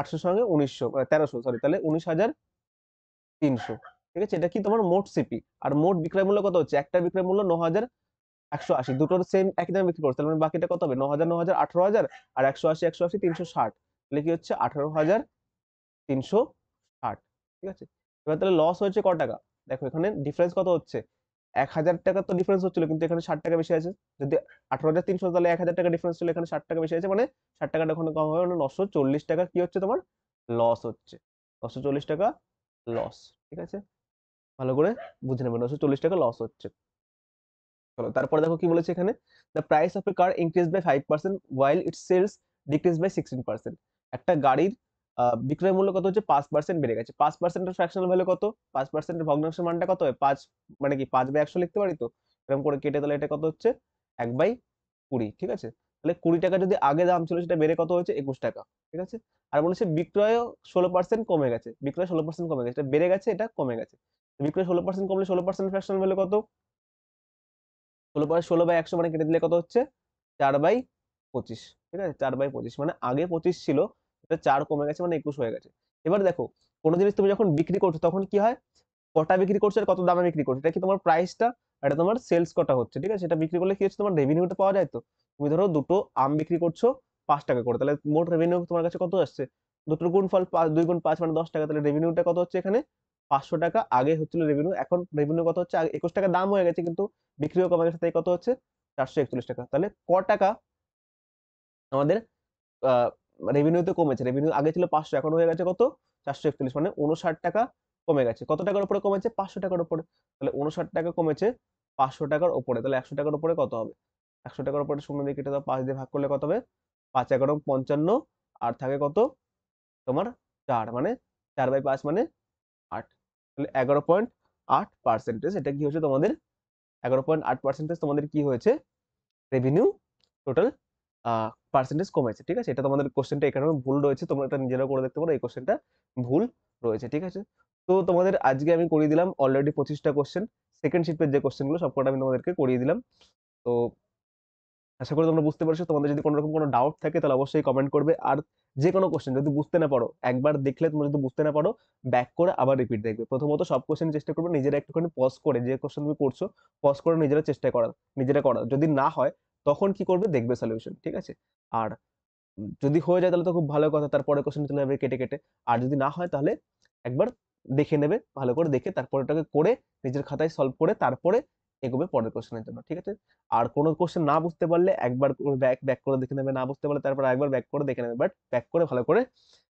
Speaker 1: আটশোর সঙ্গে উনিশশো মানে তেরোশো সরি তাহলে উনিশ হাজার তিনশো ঠিক আছে এটা কি তোমার মোট সিপি আর মোট বিক্রয় মূল্য কত হচ্ছে একটা বিক্রয় মূল্য ন হাজার একশো আশি দুটোর সেম একই দামে বিক্রি করছে তাহলে মানে বাকিটা কত হবে ন হাজার ন হাজার আঠারো হাজার আর একশো আশি একশো আশি তিনশো ষাট তাহলে কি হচ্ছে আঠারো হাজার তিনশো ষাট ঠিক আছে এবার তাহলে লস হয়েছে ক টাকা দেখো এখানে ডিফারেন্স কত হচ্ছে এক হাজার টাকা তো ডিফারেন্স হচ্ছিল কিন্তু এখানে ষাট টাকা বেশি আছে যদি আঠারো হাজার তিনশো তাহলে এক হাজার টাকা ডিফারেন্স ছিল এখানে ষাট টাকা বেশি আছে মানে ষাট টাকাটা ওখানে কম হবে মানে নশো চল্লিশ টাকা কি হচ্ছে তোমার লস হচ্ছে নশো চল্লিশ টাকা লস ঠিক আছে ভালো করে বুঝে নেবে নশো চল্লিশ টাকা লস হচ্ছে চলো তারপরে দেখো কি বলেছে এখানে the price of a car increase by five percent while it sells decrease by sixteen percent একটা গাড়ির বিক্রয় মূল্য কত হচ্ছে পাঁচ পার্সেন্ট বেড়ে গেছে পাঁচ পার্সেন্টের ফ্র্যাকশনাল ভ্যালু কত পাঁচ পার্সেন্টের ভগ্নাংশ মানটা কত হয় পাঁচ মানে কি পাঁচ বাই একশো লিখতে পারি তো এরকম করে কেটে তাহলে এটা কত হচ্ছে এক বাই কুড়ি ঠিক আছে তাহলে কুড়ি টাকা যদি আগে দাম ছিল সেটা বেড়ে কত হয়েছে একুশ টাকা ঠিক আছে আর বলেছে বিক্রয় ষোলো পার্সেন্ট কমে গেছে বিক্রয় ষোলো পার্সেন্ট কমে গেছে এটা বেড়ে গেছে এটা কমে গেছে বিক্রয় ষোলো পার্সেন্ট কমলে ষোলো পার্সেন্ট ফ্র্যাকশনাল ভ্যালু কত ষোলো পার্সেন্ট ষোলো বাই একশো মানে কেটে দিলে কত হচ্ছে চার বাই পঁচিশ ঠিক আছে চার বাই পঁচিশ মানে আগে পঁচিশ ছিল এটা চার কমে গেছে মানে একুশ হয়ে গেছে এবার দেখো কোনো জিনিস তুমি যখন বিক্রি করছো তখন কি হয় কটা বিক্রি করছো আর কত দামে বিক্রি করছো এটা কি তোমার প্রাইসটা এটা তোমার সেলস কটা হচ্ছে ঠিক আছে এটা বিক্রি করলে কি হচ্ছে তোমার রেভিনিউটা পাওয়া যায় তো তুমি ধরো দুটো আম বিক্রি করছো পাঁচ টাকা করে তাহলে মোট রেভিনিউ তোমার কাছে কত আসছে দুটোর ফল পাঁচ দুই গুণ পাঁচ মানে দশ টাকা তাহলে রেভিনিউটা কত হচ্ছে এখানে পাঁচশো টাকা আগে হচ্ছিল রেভিনিউ এখন রেভিনিউ কত হচ্ছে একুশ টাকা দাম হয়ে গেছে কিন্তু বিক্রিও কমে গেছে তাই কত হচ্ছে চারশো একচল্লিশ টাকা তাহলে ক টাকা আমাদের রেভিনিউতে মানে কমেছে রেভিনিউ আগে ছিল পাঁচশো এখন হয়ে গেছে কত চারশো একচল্লিশ মানে উনষাট টাকা কমে গেছে কত টাকার উপরে কমেছে পাঁচশো টাকার উপরে তাহলে উনষাট টাকা কমেছে পাঁচশো টাকার উপরে তাহলে একশো টাকার উপরে কত হবে একশো টাকার উপরে শূন্য দিয়ে কেটে দাও পাঁচ দিয়ে ভাগ করলে কত হবে পাঁচ এগারো পঞ্চান্ন আর থাকে কত তোমার চার মানে চার বাই পাঁচ মানে আট তাহলে এগারো পয়েন্ট আট পার্সেন্টেজ এটা কি হয়েছে তোমাদের এগারো পয়েন্ট আট পার্সেন্টেজ তোমাদের কি হয়েছে রেভিনিউ টোটাল পার্সেন্টেজ কমেছে ঠিক আছে এটা তোমাদের কোশ্চেনটা এখানে ভুল রয়েছে তোমরা এটা নিজেরা করে দেখতে পারো এই কোশ্চেনটা ভুল রয়েছে ঠিক আছে তো তোমাদের আজকে আমি করিয়ে দিলাম অলরেডি পঁচিশটা কোশ্চেন সেকেন্ড শিফটের যে কোশ্চেনগুলো সব আমি তোমাদেরকে করিয়ে দিলাম তো আশা করি তোমরা বুঝতে পারছো তোমাদের যদি কোনো রকম কোনো ডাউট থাকে তাহলে অবশ্যই কমেন্ট করবে আর যে কোনো কোশ্চেন যদি বুঝতে না পারো একবার দেখলে তোমরা যদি বুঝতে না পারো ব্যাক করে আবার রিপিট দেখবে প্রথমত সব কোশ্চেন চেষ্টা করবে নিজেরা একটুখানি পজ করে যে কোশ্চেন তুমি করছো পজ করে নিজেরা চেষ্টা করার নিজেরা করার যদি না হয় তখন কি করবে দেখবে সলিউশন ঠিক আছে আর যদি হয়ে যায় তাহলে তো খুব ভালো কথা তারপরে কোশ্চেন চলে যাবে কেটে কেটে আর যদি না হয় তাহলে একবার দেখে নেবে ভালো করে দেখে তারপরে ওটাকে করে নিজের খাতায় সলভ করে তারপরে এগোবে পরের কোশ্চেনের জন্য ঠিক আছে আর কোনো কোশ্চেন না বুঝতে পারলে একবার ব্যাক ব্যাক করে দেখে নেবে না বুঝতে পারলে তারপর একবার ব্যাক করে দেখে নেবে বাট ব্যাক করে ভালো করে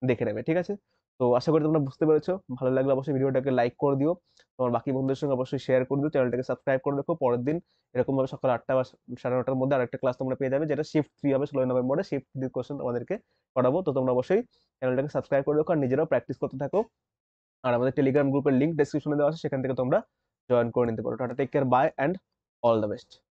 Speaker 1: দেখে নেবে ঠিক আছে তো আশা করি তোমরা বুঝতে পেরেছো ভালো লাগলে অবশ্যই ভিডিওটাকে লাইক করে দিও তোমার বাকি বন্ধুদের সঙ্গে অবশ্যই শেয়ার করে দিও চ্যানেলটাকে সাবস্ক্রাইব করে রাখো পরের দিন এরকমভাবে সকাল আটটা বা সাড়ে নটার মধ্যে আরেকটা ক্লাস তোমরা পেয়ে যাবে যেটা শিফট থ্রি হবে ষোলোই নভেম্বরে শিফট থ্রি কোশ্চেন তোমাদেরকে করাবো তো তোমরা অবশ্যই চ্যানেলটাকে সাবস্ক্রাইব করে রাখো আর নিজেরাও প্র্যাকটিস করতে থাকো আর আমাদের টেলিগ্রাম গ্রুপের লিঙ্ক ডেসক্রিপশনে দেওয়া আছে সেখান থেকে তোমরা জয়েন করে নিতে পারো tata take care bye and all the best